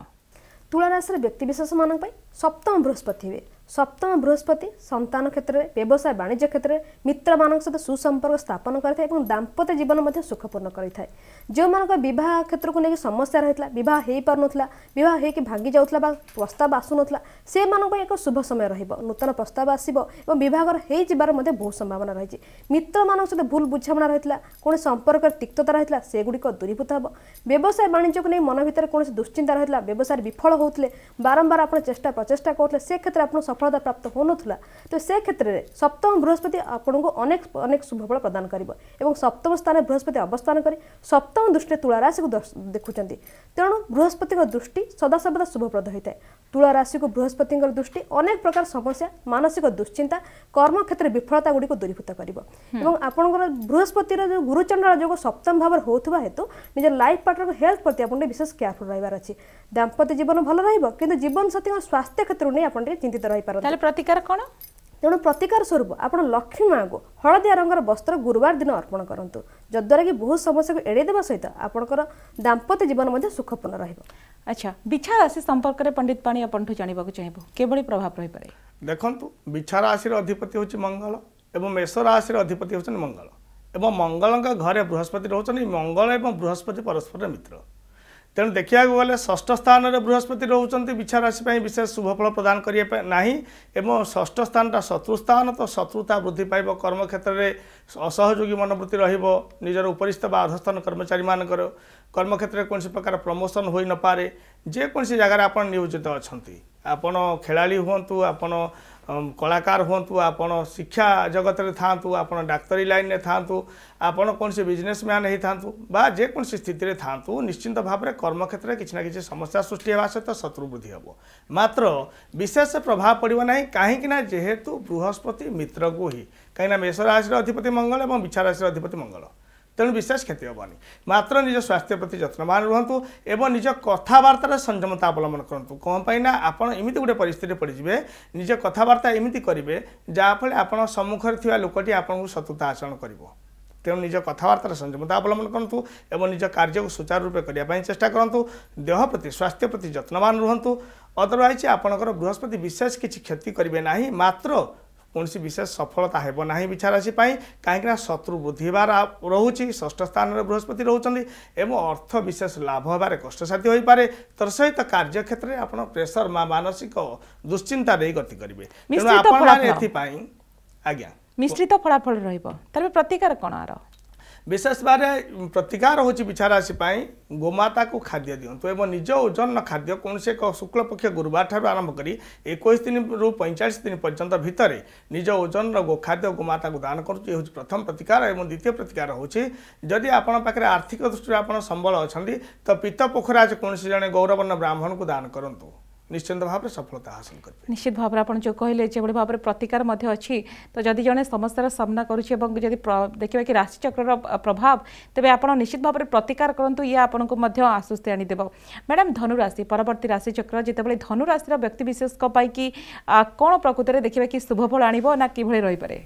ତୁଳା ରାଶିର ବ୍ୟକ୍ତିବିଶେଷମାନଙ୍କ ପାଇଁ ସପ୍ତମ ବୃହସ୍ପତି ହେବେ ସପ୍ତମ ବୃହସ୍ପତି ସନ୍ତାନ କ୍ଷେତ୍ରରେ ବ୍ୟବସାୟ ବାଣିଜ୍ୟ କ୍ଷେତ୍ରରେ ମିତ୍ରମାନଙ୍କ ସହିତ ସୁସମ୍ପର୍କ ସ୍ଥାପନ କରିଥାଏ ଏବଂ ଦାମ୍ପତ୍ୟ ଜୀବନ ମଧ୍ୟ ସୁଖପୂର୍ଣ୍ଣ କରିଥାଏ ଯେଉଁମାନଙ୍କ ବିବାହ କ୍ଷେତ୍ରକୁ ନେଇକି ସମସ୍ୟା ରହିଥିଲା ବିବାହ ହୋଇପାରୁନଥିଲା ବିବାହ ହୋଇକି ଭାଙ୍ଗି ଯାଉଥିଲା ବା ପ୍ରସ୍ତାବ ଆସୁନଥିଲା ସେମାନଙ୍କ ପାଇଁ ଏକ ଶୁଭ ସମୟ ରହିବ ନୂତନ ପ୍ରସ୍ତାବ ଆସିବ ଏବଂ ବିବାହର ହୋଇଯିବାର ମଧ୍ୟ ବହୁତ ସମ୍ଭାବନା ରହିଛି ମିତ୍ରମାନଙ୍କ ସହିତ ଭୁଲ ବୁଝାମଣା ରହିଥିଲା କୌଣସି ସମ୍ପର୍କରେ ତିକ୍ତତା ରହିଥିଲା ସେଗୁଡ଼ିକ ଦୂରୀଭୂତ ହେବ ବ୍ୟବସାୟ ବାଣିଜ୍ୟକୁ ନେଇ ମନ ଭିତରେ କୌଣସି ଦୁଶ୍ଚିନ୍ତା ରହିଥିଲା ବ୍ୟବସାୟରେ ବିଫଳ ହେଉଥିଲେ ବାରମ୍ବାର ଆପଣ ଚେଷ୍ଟା ପ୍ରଚେଷ୍ଟା କରୁଥିଲେ ସେ କ୍ଷେତ୍ରରେ ଆପଣ ସଫଳତା ପ୍ରାପ୍ତ ହେଉନଥିଲା ତ ସେ କ୍ଷେତ୍ରରେ ସପ୍ତମ ବୃହସ୍ପତି ଆପଣଙ୍କୁ ଅନେକ ଅନେକ ଶୁଭଫଳ ପ୍ରଦାନ କରିବ ଏବଂ ସପ୍ତମ ସ୍ଥାନରେ ବୃହସ୍ପତି ଅବସ୍ଥାନ କରି ସପ୍ତମ ଦୃଷ୍ଟିରେ ତୁଳାରାଶିକୁ ଦେଖୁଛନ୍ତି ତେଣୁ ବୃହସ୍ପତିଙ୍କ ଦୃଷ୍ଟି ସଦାସର୍ବଦା ଶୁଭପ୍ରଦ ହୋଇଥାଏ तुला राशि को बृहस्पति दृष्टि अनेक प्रकार समस्या मानसिक दुश्चिंता कर्म क्षेत्र विफलता गुड को दूरीभूत कर बृहस्पतिर जो गुरुचंड जो सप्तम भाव में हेतु निज लाइफ पार्टनर को हेल्थ प्रति आपको विशेष केयरफुल रहा अछि दाम्पत्य जीवन भल रही है कि जीवनसाथी स्वास्थ्य क्षेत्र नहीं आप चिंतित रही पार प्रतिकार कौन ତେଣୁ ପ୍ରତିକାର ସ୍ୱରୂପ ଆପଣ ଲକ୍ଷ୍ମୀ ମାଆଙ୍କୁ ହଳଦିଆ ରଙ୍ଗର ବସ୍ତ୍ର ଗୁରୁବାର ଦିନ ଅର୍ପଣ କରନ୍ତୁ ଯଦ୍ୱାରା କି ବହୁତ ସମସ୍ୟାକୁ ଏଡ଼ାଇ ଦେବା ସହିତ ଆପଣଙ୍କର ଦାମ୍ପତ୍ୟ ଜୀବନ ମଧ୍ୟ ସୁଖପୂର୍ଣ୍ଣ ରହିବ ଆଚ୍ଛା ବିଛା ରାଶି ସମ୍ପର୍କରେ ପଣ୍ଡିତ ପାଣି ଆପଣଙ୍କଠୁ ଜାଣିବାକୁ ଚାହିଁବୁ କିଭଳି ପ୍ରଭାବ ରହିପାରେ ଦେଖନ୍ତୁ ବିଛା ରାଶିର ଅଧିପତି ହେଉଛି ମଙ୍ଗଳ ଏବଂ ମେଷ ରାଶିର ଅଧିପତି ହେଉଛନ୍ତି ମଙ୍ଗଳ ଏବଂ ମଙ୍ଗଳଙ୍କ ଘରେ ବୃହସ୍ପତି ରହୁଛନ୍ତି ମଙ୍ଗଳ ଏବଂ ବୃହସ୍ପତି ପରସ୍ପର ମିତ୍ର ତେଣୁ ଦେଖିବାକୁ ଗଲେ ଷଷ୍ଠ ସ୍ଥାନରେ ବୃହସ୍ପତି ରହୁଛନ୍ତି ବିଛା ରାଶି ପାଇଁ ବିଶେଷ ଶୁଭଫଳ ପ୍ରଦାନ କରିବା ନାହିଁ ଏବଂ ଷଷ୍ଠ ସ୍ଥାନଟା ଶତ୍ରୁ ସ୍ଥାନ ତ ଶତ୍ରୁତା ବୃଦ୍ଧି ପାଇବ କର୍ମକ୍ଷେତ୍ରରେ ଅସହଯୋଗୀ ମନୋବୃତ୍ତି ରହିବ ନିଜର ଉପରିସ୍ଥ ବା ଅଧସ୍ଥାନ କର୍ମଚାରୀମାନଙ୍କର କର୍ମକ୍ଷେତ୍ରରେ କୌଣସି ପ୍ରକାର ପ୍ରମୋସନ୍ ହୋଇନପାରେ ଯେକୌଣସି ଜାଗାରେ ଆପଣ ନିୟୋଜିତ ଅଛନ୍ତି ଆପଣ ଖେଳାଳି ହୁଅନ୍ତୁ ଆପଣ କଳାକାର ହୁଅନ୍ତୁ ଆପଣ ଶିକ୍ଷା ଜଗତରେ ଥାଆନ୍ତୁ ଆପଣ ଡାକ୍ତରୀ ଲାଇନ୍ରେ ଥାଆନ୍ତୁ ଆପଣ କୌଣସି ବିଜନେସ୍ମ୍ୟାନ୍ ହୋଇଥାନ୍ତୁ ବା ଯେକୌଣସି ସ୍ଥିତିରେ ଥାଆନ୍ତୁ ନିଶ୍ଚିନ୍ତ ଭାବରେ କର୍ମକ୍ଷେତ୍ରରେ କିଛି ନା କିଛି ସମସ୍ୟା ସୃଷ୍ଟି ହେବା ସହିତ ଶତ୍ରୁ ବୃଦ୍ଧି ହେବ ମାତ୍ର ବିଶେଷ ପ୍ରଭାବ ପଡ଼ିବ ନାହିଁ କାହିଁକିନା ଯେହେତୁ ବୃହସ୍ପତି ମିତ୍ରକୁ ହିଁ କାହିଁକିନା ମେଷ ରାଶିର ଅଧିପତି ମଙ୍ଗଳ ଏବଂ ବିଛା ରାଶିର ଅଧିପତି ମଙ୍ଗଳ ତେଣୁ ବିଶେଷ କ୍ଷତି ହେବନି ମାତ୍ର ନିଜ ସ୍ୱାସ୍ଥ୍ୟ ପ୍ରତି ଯତ୍ନବାନ ରୁହନ୍ତୁ ଏବଂ ନିଜ କଥାବାର୍ତ୍ତାରେ ସଂଯମତା ଅବଲମ୍ବନ କରନ୍ତୁ କ'ଣ ପାଇଁ ନା ଆପଣ ଏମିତି ଗୋଟେ ପରିସ୍ଥିତିରେ ପଡ଼ିଯିବେ ନିଜ କଥାବାର୍ତ୍ତା ଏମିତି କରିବେ ଯାହାଫଳରେ ଆପଣ ସମ୍ମୁଖରେ ଥିବା ଲୋକଟି ଆପଣଙ୍କୁ ଶତ୍ରୁତା ଆଚରଣ କରିବ ତେଣୁ ନିଜ କଥାବାର୍ତ୍ତାରେ ସଂଯମତା ଅବଲମ୍ବନ କରନ୍ତୁ ଏବଂ ନିଜ କାର୍ଯ୍ୟକୁ ସୁଚାରୁ ରୂପେ କରିବା ପାଇଁ ଚେଷ୍ଟା କରନ୍ତୁ ଦେହ ପ୍ରତି ସ୍ୱାସ୍ଥ୍ୟ ପ୍ରତି ଯତ୍ନବାନ ରୁହନ୍ତୁ ଅଦରୱାଇଜ୍ ଆପଣଙ୍କର ବୃହସ୍ପତି ବିଶେଷ କିଛି କ୍ଷତି କରିବେ ନାହିଁ ମାତ୍ର କୌଣସି ବିଶେଷ ସଫଳତା ହେବ ନାହିଁ ବିଚାରାଶି ପାଇଁ କାହିଁକି ନା ଶତ୍ରୁ ବୃଦ୍ଧି ହେବାର ରହୁଛି ଷଷ୍ଠ ସ୍ଥାନରେ ବୃହସ୍ପତି ରହୁଛନ୍ତି ଏବଂ ଅର୍ଥ ବିଶେଷ ଲାଭ ହେବାରେ କଷ୍ଟସାଧ୍ୟ ହୋଇପାରେ ତା ସହିତ କାର୍ଯ୍ୟକ୍ଷେତ୍ରରେ ଆପଣ ପ୍ରେସର ବା ମାନସିକ ଦୁଶ୍ଚିନ୍ତା ଦେଇ ଗତି କରିବେ ତେଣୁ ଆପଣ ଏଥିପାଇଁ ଆଜ୍ଞା ମିଶ୍ରିତ ଫଳାଫଳ ରହିବ ତାହେଲେ ପ୍ରତିକାର କ'ଣ ଆର ବିଶେଷ ଭାବରେ ପ୍ରତିକାର ହେଉଛି ବିଛାରାଶି ପାଇଁ ଗୋମାତାକୁ ଖାଦ୍ୟ ଦିଅନ୍ତୁ ଏବଂ ନିଜ ଓଜନର ଖାଦ୍ୟ କୌଣସି ଏକ ଶୁକ୍ଳପକ୍ଷ ଗୁରୁବାର ଠାରୁ ଆରମ୍ଭ କରି ଏକୋଇଶ ଦିନରୁ ପଇଁଚାଳିଶ ଦିନ ପର୍ଯ୍ୟନ୍ତ ଭିତରେ ନିଜ ଓଜନର ଗୋ ଖାଦ୍ୟ ଗୋମାତାକୁ ଦାନ କରୁଛି ଏ ହେଉଛି ପ୍ରଥମ ପ୍ରତିକାର ଏବଂ ଦ୍ୱିତୀୟ ପ୍ରତିକାର ହେଉଛି ଯଦି ଆପଣଙ୍କ ପାଖରେ ଆର୍ଥିକ ଦୃଷ୍ଟିରୁ ଆପଣ ସମ୍ବଳ ଅଛନ୍ତି ତ ପିତ୍ତ ପୋଖରୀ ଆଜି କୌଣସି ଜଣେ ଗୌରବର୍ଣ୍ଣ ବ୍ରାହ୍ମଣକୁ ଦାନ କରନ୍ତୁ নিশ্চিন্ত ভাবে সফলতা হাসিল করবে নিশ্চিত ভাবে আপনার যে কহিলেন যেভাবে ভাবে প্রতিকার মধ্যে অছি তো যদি জনে সমস্যার সামনা করুছে এবং যদি দেখবে কি রাশিচক্রর প্রভাব তবে আপনার নিশ্চিত ভাবে প্রতিকার করতু ইয়ে আপনার মধ্যে আশ্বস্তি আনিদেব ম্যাডাম ধনুরাশি পরবর্তী রাশিচক্র যেতবে ধনুরাশির ব্যক্তিবিশেষ কি কোণ প্রকৃতরে দেখবে কি শুভফল আনব না কিভাবে রইপারে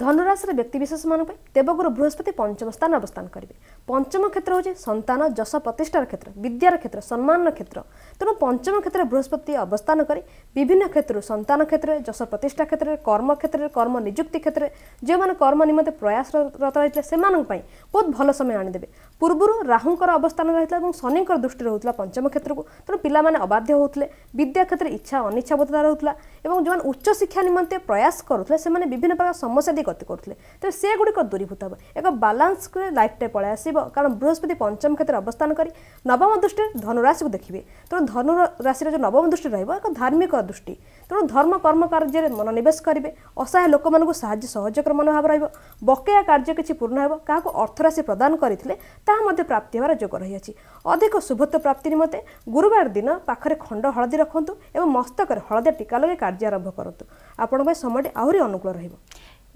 ଧନୁରାଶିର ବ୍ୟକ୍ତିବିଶେଷମାନଙ୍କ ପାଇଁ ଦେବଗୁରୁ ବୃହସ୍ପତି ପଞ୍ଚମ ସ୍ଥାନ ଅବସ୍ଥାନ କରିବେ ପଞ୍ଚମ କ୍ଷେତ୍ର ହେଉଛି ସନ୍ତାନ ଯଶ ପ୍ରତିଷ୍ଠାର କ୍ଷେତ୍ର ବିଦ୍ୟାର କ୍ଷେତ୍ର ସମ୍ମାନର କ୍ଷେତ୍ର ତେଣୁ ପଞ୍ଚମ କ୍ଷେତ୍ରରେ ବୃହସ୍ପତି ଅବସ୍ଥାନ କରି ବିଭିନ୍ନ କ୍ଷେତ୍ରରୁ ସନ୍ତାନ କ୍ଷେତ୍ରରେ ଯଶ ପ୍ରତିଷ୍ଠା କ୍ଷେତ୍ରରେ କର୍ମ କ୍ଷେତ୍ରରେ କର୍ମ ନିଯୁକ୍ତି କ୍ଷେତ୍ରରେ ଯେଉଁମାନେ କର୍ମ ନିମନ୍ତେ ପ୍ରୟାସରତ ରହିଥିଲେ ସେମାନଙ୍କ ପାଇଁ ବହୁତ ଭଲ ସମୟ ଆଣିଦେବେ ପୂର୍ବରୁ ରାହୁଙ୍କର ଅବସ୍ଥାନ ରହିଥିଲା ଏବଂ ଶନିଙ୍କର ଦୃଷ୍ଟି ରହୁଥିଲା ପଞ୍ଚମ କ୍ଷେତ୍ରକୁ ତେଣୁ ପିଲାମାନେ ଅବାଧ୍ୟ ହେଉଥିଲେ ବିଦ୍ୟା କ୍ଷେତ୍ରରେ ଇଚ୍ଛା ଅନିଚ୍ଛାବଦ୍ଧତା ରହୁଥିଲା ଏବଂ ଯେଉଁମାନେ ଉଚ୍ଚ ଶିକ୍ଷା ନିମନ୍ତେ ପ୍ରୟାସ କରୁଥିଲେ ସେମାନେ ବିଭିନ୍ନ ପ୍ରକାର ସମସ୍ୟା ଦେଇ ଗତି କରୁଥିଲେ ତେବେ ସେଗୁଡ଼ିକ ଦୂରୀଭୂତ ହେବ ଏକ ବାଲାନ୍ସ ଲାଇଫ୍ଟେ ପଳାଇ ଆସିବ କାରଣ ବୃହସ୍ପତି ପଞ୍ଚମ କ୍ଷେତ୍ରରେ ଅବସ୍ଥାନ କରି ନବମ ଦୃଷ୍ଟିରେ ଧନୁରାଶିକୁ ଦେଖିବେ ତେଣୁ ଧନୁ ରାଶିର ଯେଉଁ ନବମ ଦୃଷ୍ଟି ରହିବ ଏକ ଧାର୍ମିକ ଦୃଷ୍ଟି ତେଣୁ ଧର୍ମ କର୍ମ କାର୍ଯ୍ୟରେ ମନୋନିବେଶ କରିବେ ଅସହାୟ ଲୋକମାନଙ୍କୁ ସାହାଯ୍ୟ ସହଯୋଗର ମନୋଭାବ ରହିବ ବକେୟା କାର୍ଯ୍ୟ କିଛି ପୂର୍ଣ୍ଣ ହେବ କାହାକୁ ଅର୍ଥରାଶି ପ୍ରଦାନ କରିଥିଲେ ତାହା ମଧ୍ୟ ପ୍ରାପ୍ତି ହେବାର ଯୋଗ ରହିଅଛି ଅଧିକ ଶୁଭତ୍ୱ ପ୍ରାପ୍ତି ନିମନ୍ତେ ଗୁରୁବାର ଦିନ ପାଖରେ ଖଣ୍ଡ ହଳଦୀ ରଖନ୍ତୁ ଏବଂ ମସ୍ତକରେ ହଳଦିଆ ଟୀକା ଲଗାଇ କାର୍ଯ୍ୟ ଆରମ୍ଭ କରନ୍ତୁ ଆପଣଙ୍କ ପାଇଁ ସମୟଟି ଆହୁରି ଅନୁକୂଳ ରହିବ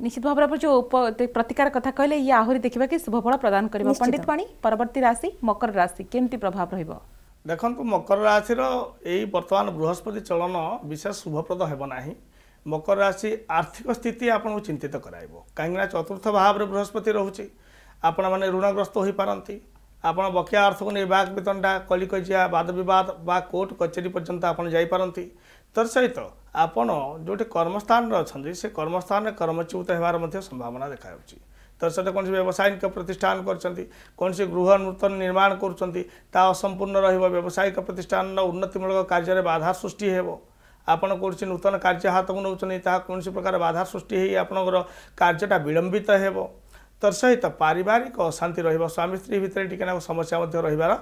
ନିଶ୍ଚିତ ଭାବରେ ଆପଣ ଯେଉଁ ପ୍ରତିକାର କଥା କହିଲେ ଇଏ ଆହୁରି ଦେଖିବା କି ଶୁଭଫଳ ପ୍ରଦାନ କରିବ ପଣ୍ଡିତ ପାଣି ପରବର୍ତ୍ତୀ ରାଶି ମକର ରାଶି କେମିତି ପ୍ରଭାବ ରହିବ ଦେଖନ୍ତୁ ମକର ରାଶିର ଏଇ ବର୍ତ୍ତମାନ ବୃହସ୍ପତି ଚଳନ ବିଶେଷ ଶୁଭପ୍ରଦ ହେବ ନାହିଁ ମକର ରାଶି ଆର୍ଥିକ ସ୍ଥିତି ଆପଣଙ୍କୁ ଚିନ୍ତିତ କରାଇବ କାହିଁକିନା ଚତୁର୍ଥ ଭାବରେ ବୃହସ୍ପତି ରହୁଛି ଆପଣ ମାନେ ଋଣଗ୍ରସ୍ତ ହୋଇପାରନ୍ତି ଆପଣ ବକେୟା ଅର୍ଥକୁ ନେଇ ବାକ୍ ବିତଣ୍ଡା କଲିକଜିଆ ବାଦ ବିବାଦ ବା କୋର୍ଟ କଚେରୀ ପର୍ଯ୍ୟନ୍ତ ଆପଣ ଯାଇପାରନ୍ତି ତା ସହିତ ଆପଣ ଯେଉଁଠି କର୍ମସ୍ଥାନରେ ଅଛନ୍ତି ସେ କର୍ମସ୍ଥାନରେ କର୍ମଚ୍ୟୁତ ହେବାର ମଧ୍ୟ ସମ୍ଭାବନା ଦେଖାଯାଉଛି ତା ସହିତ କୌଣସି ବ୍ୟବସାୟିକ ପ୍ରତିଷ୍ଠାନ କରିଛନ୍ତି କୌଣସି ଗୃହ ନୂତନ ନିର୍ମାଣ କରୁଛନ୍ତି ତା ଅସମ୍ପୂର୍ଣ୍ଣ ରହିବ ବ୍ୟବସାୟିକ ପ୍ରତିଷ୍ଠାନର ଉନ୍ନତିମୂଳକ କାର୍ଯ୍ୟରେ ବାଧା ସୃଷ୍ଟି ହେବ ଆପଣ କୌଣସି ନୂତନ କାର୍ଯ୍ୟ ହାତକୁ ନେଉଛନ୍ତି ତାହା କୌଣସି ପ୍ରକାର ବାଧା ସୃଷ୍ଟି ହେଇ ଆପଣଙ୍କର କାର୍ଯ୍ୟଟା ବିଳମ୍ବିତ ହେବ ତା'ର ସହିତ ପାରିବାରିକ ଅଶାନ୍ତି ରହିବ ସ୍ୱାମୀ ସ୍ତ୍ରୀ ଭିତରେ ଟିକେ ନାକୁ ସମସ୍ୟା ମଧ୍ୟ ରହିବାର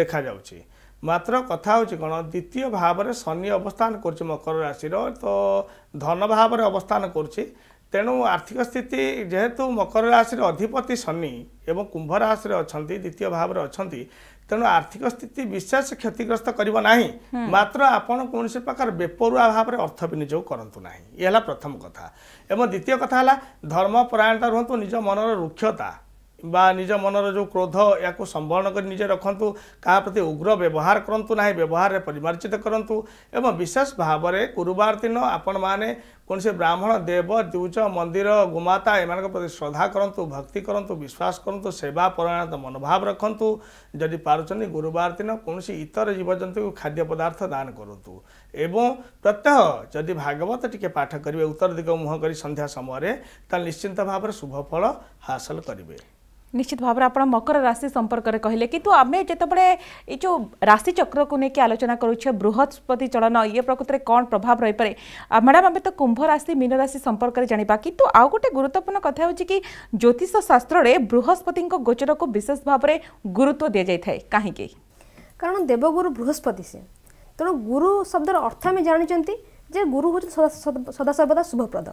ଦେଖାଯାଉଛି ମାତ୍ର କଥା ହେଉଛି କ'ଣ ଦ୍ୱିତୀୟ ଭାବରେ ଶନି ଅବସ୍ଥାନ କରୁଛି ମକର ରାଶିର ତ ଧନ ଭାବରେ ଅବସ୍ଥାନ କରୁଛି ତେଣୁ ଆର୍ଥିକ ସ୍ଥିତି ଯେହେତୁ ମକର ରାଶିର ଅଧିପତି ଶନି ଏବଂ କୁମ୍ଭ ରାଶିରେ ଅଛନ୍ତି ଦ୍ୱିତୀୟ ଭାବରେ ଅଛନ୍ତି ତେଣୁ ଆର୍ଥିକ ସ୍ଥିତି ବିଶେଷ କ୍ଷତିଗ୍ରସ୍ତ କରିବ ନାହିଁ ମାତ୍ର ଆପଣ କୌଣସି ପ୍ରକାର ବେପରୁଆ ଭାବରେ ଅର୍ଥ ବିନିଯୋଗ କରନ୍ତୁ ନାହିଁ ଏ ହେଲା ପ୍ରଥମ କଥା ଏବଂ ଦ୍ୱିତୀୟ କଥା ହେଲା ଧର୍ମପରାୟଣତା ରୁହନ୍ତୁ ନିଜ ମନର ରୁକ୍ଷତା ବା ନିଜ ମନର ଯେଉଁ କ୍ରୋଧ ଏହାକୁ ସମ୍ବରଣ କରି ନିଜେ ରଖନ୍ତୁ କାହା ପ୍ରତି ଉଗ୍ର ବ୍ୟବହାର କରନ୍ତୁ ନାହିଁ ବ୍ୟବହାରରେ ପରିମାର୍ଜିତ କରନ୍ତୁ ଏବଂ ବିଶେଷ ଭାବରେ ଗୁରୁବାର ଦିନ ଆପଣମାନେ କୌଣସି ବ୍ରାହ୍ମଣ ଦେବ ଦ୍ୱୁଜ ମନ୍ଦିର ଗୁମାତା ଏମାନଙ୍କ ପ୍ରତି ଶ୍ରଦ୍ଧା କରନ୍ତୁ ଭକ୍ତି କରନ୍ତୁ ବିଶ୍ୱାସ କରନ୍ତୁ ସେବା ପରାୟଣତା ମନୋଭାବ ରଖନ୍ତୁ ଯଦି ପାରୁଛନ୍ତି ଗୁରୁବାର ଦିନ କୌଣସି ଇତର ଜୀବଜନ୍ତୁଙ୍କୁ ଖାଦ୍ୟ ପଦାର୍ଥ ଦାନ କରନ୍ତୁ ଏବଂ ପ୍ରତ୍ୟହ ଯଦି ଭାଗବତ ଟିକିଏ ପାଠ କରିବେ ଉତ୍ତର ଦିଗ ମୁହଁ କରି ସନ୍ଧ୍ୟା ସମୟରେ ତାହେଲେ ନିଶ୍ଚିନ୍ତ ଭାବରେ ଶୁଭଫଳ ହାସଲ କରିବେ निश्चित भाव में आप मकर राशि संपर्क में कहले कितु आम जितेबले ये जो राशि चक्र को लेकिन आलोचना करुचे बृहस्पति चलन ये प्रकृति में कौन प्रभाव रही रहीपे मैडम आम तो कुंभ राशि मीन राशि संपर्क में जाना कितु आउ गोटे गुरुत्वपूर्ण कथ हो ज्योतिष शास्त्र में बृहस्पति गोचर को विशेष भाव में गुरुत्व दि जाए कहीं कारण देवगुरु बृहस्पति से तेणु गुरु शब्दर अर्थ आम जानते ଯେ ଗୁରୁ ହେଉଛନ୍ତି ସଦାସର୍ବଦା ଶୁଭପ୍ରଦ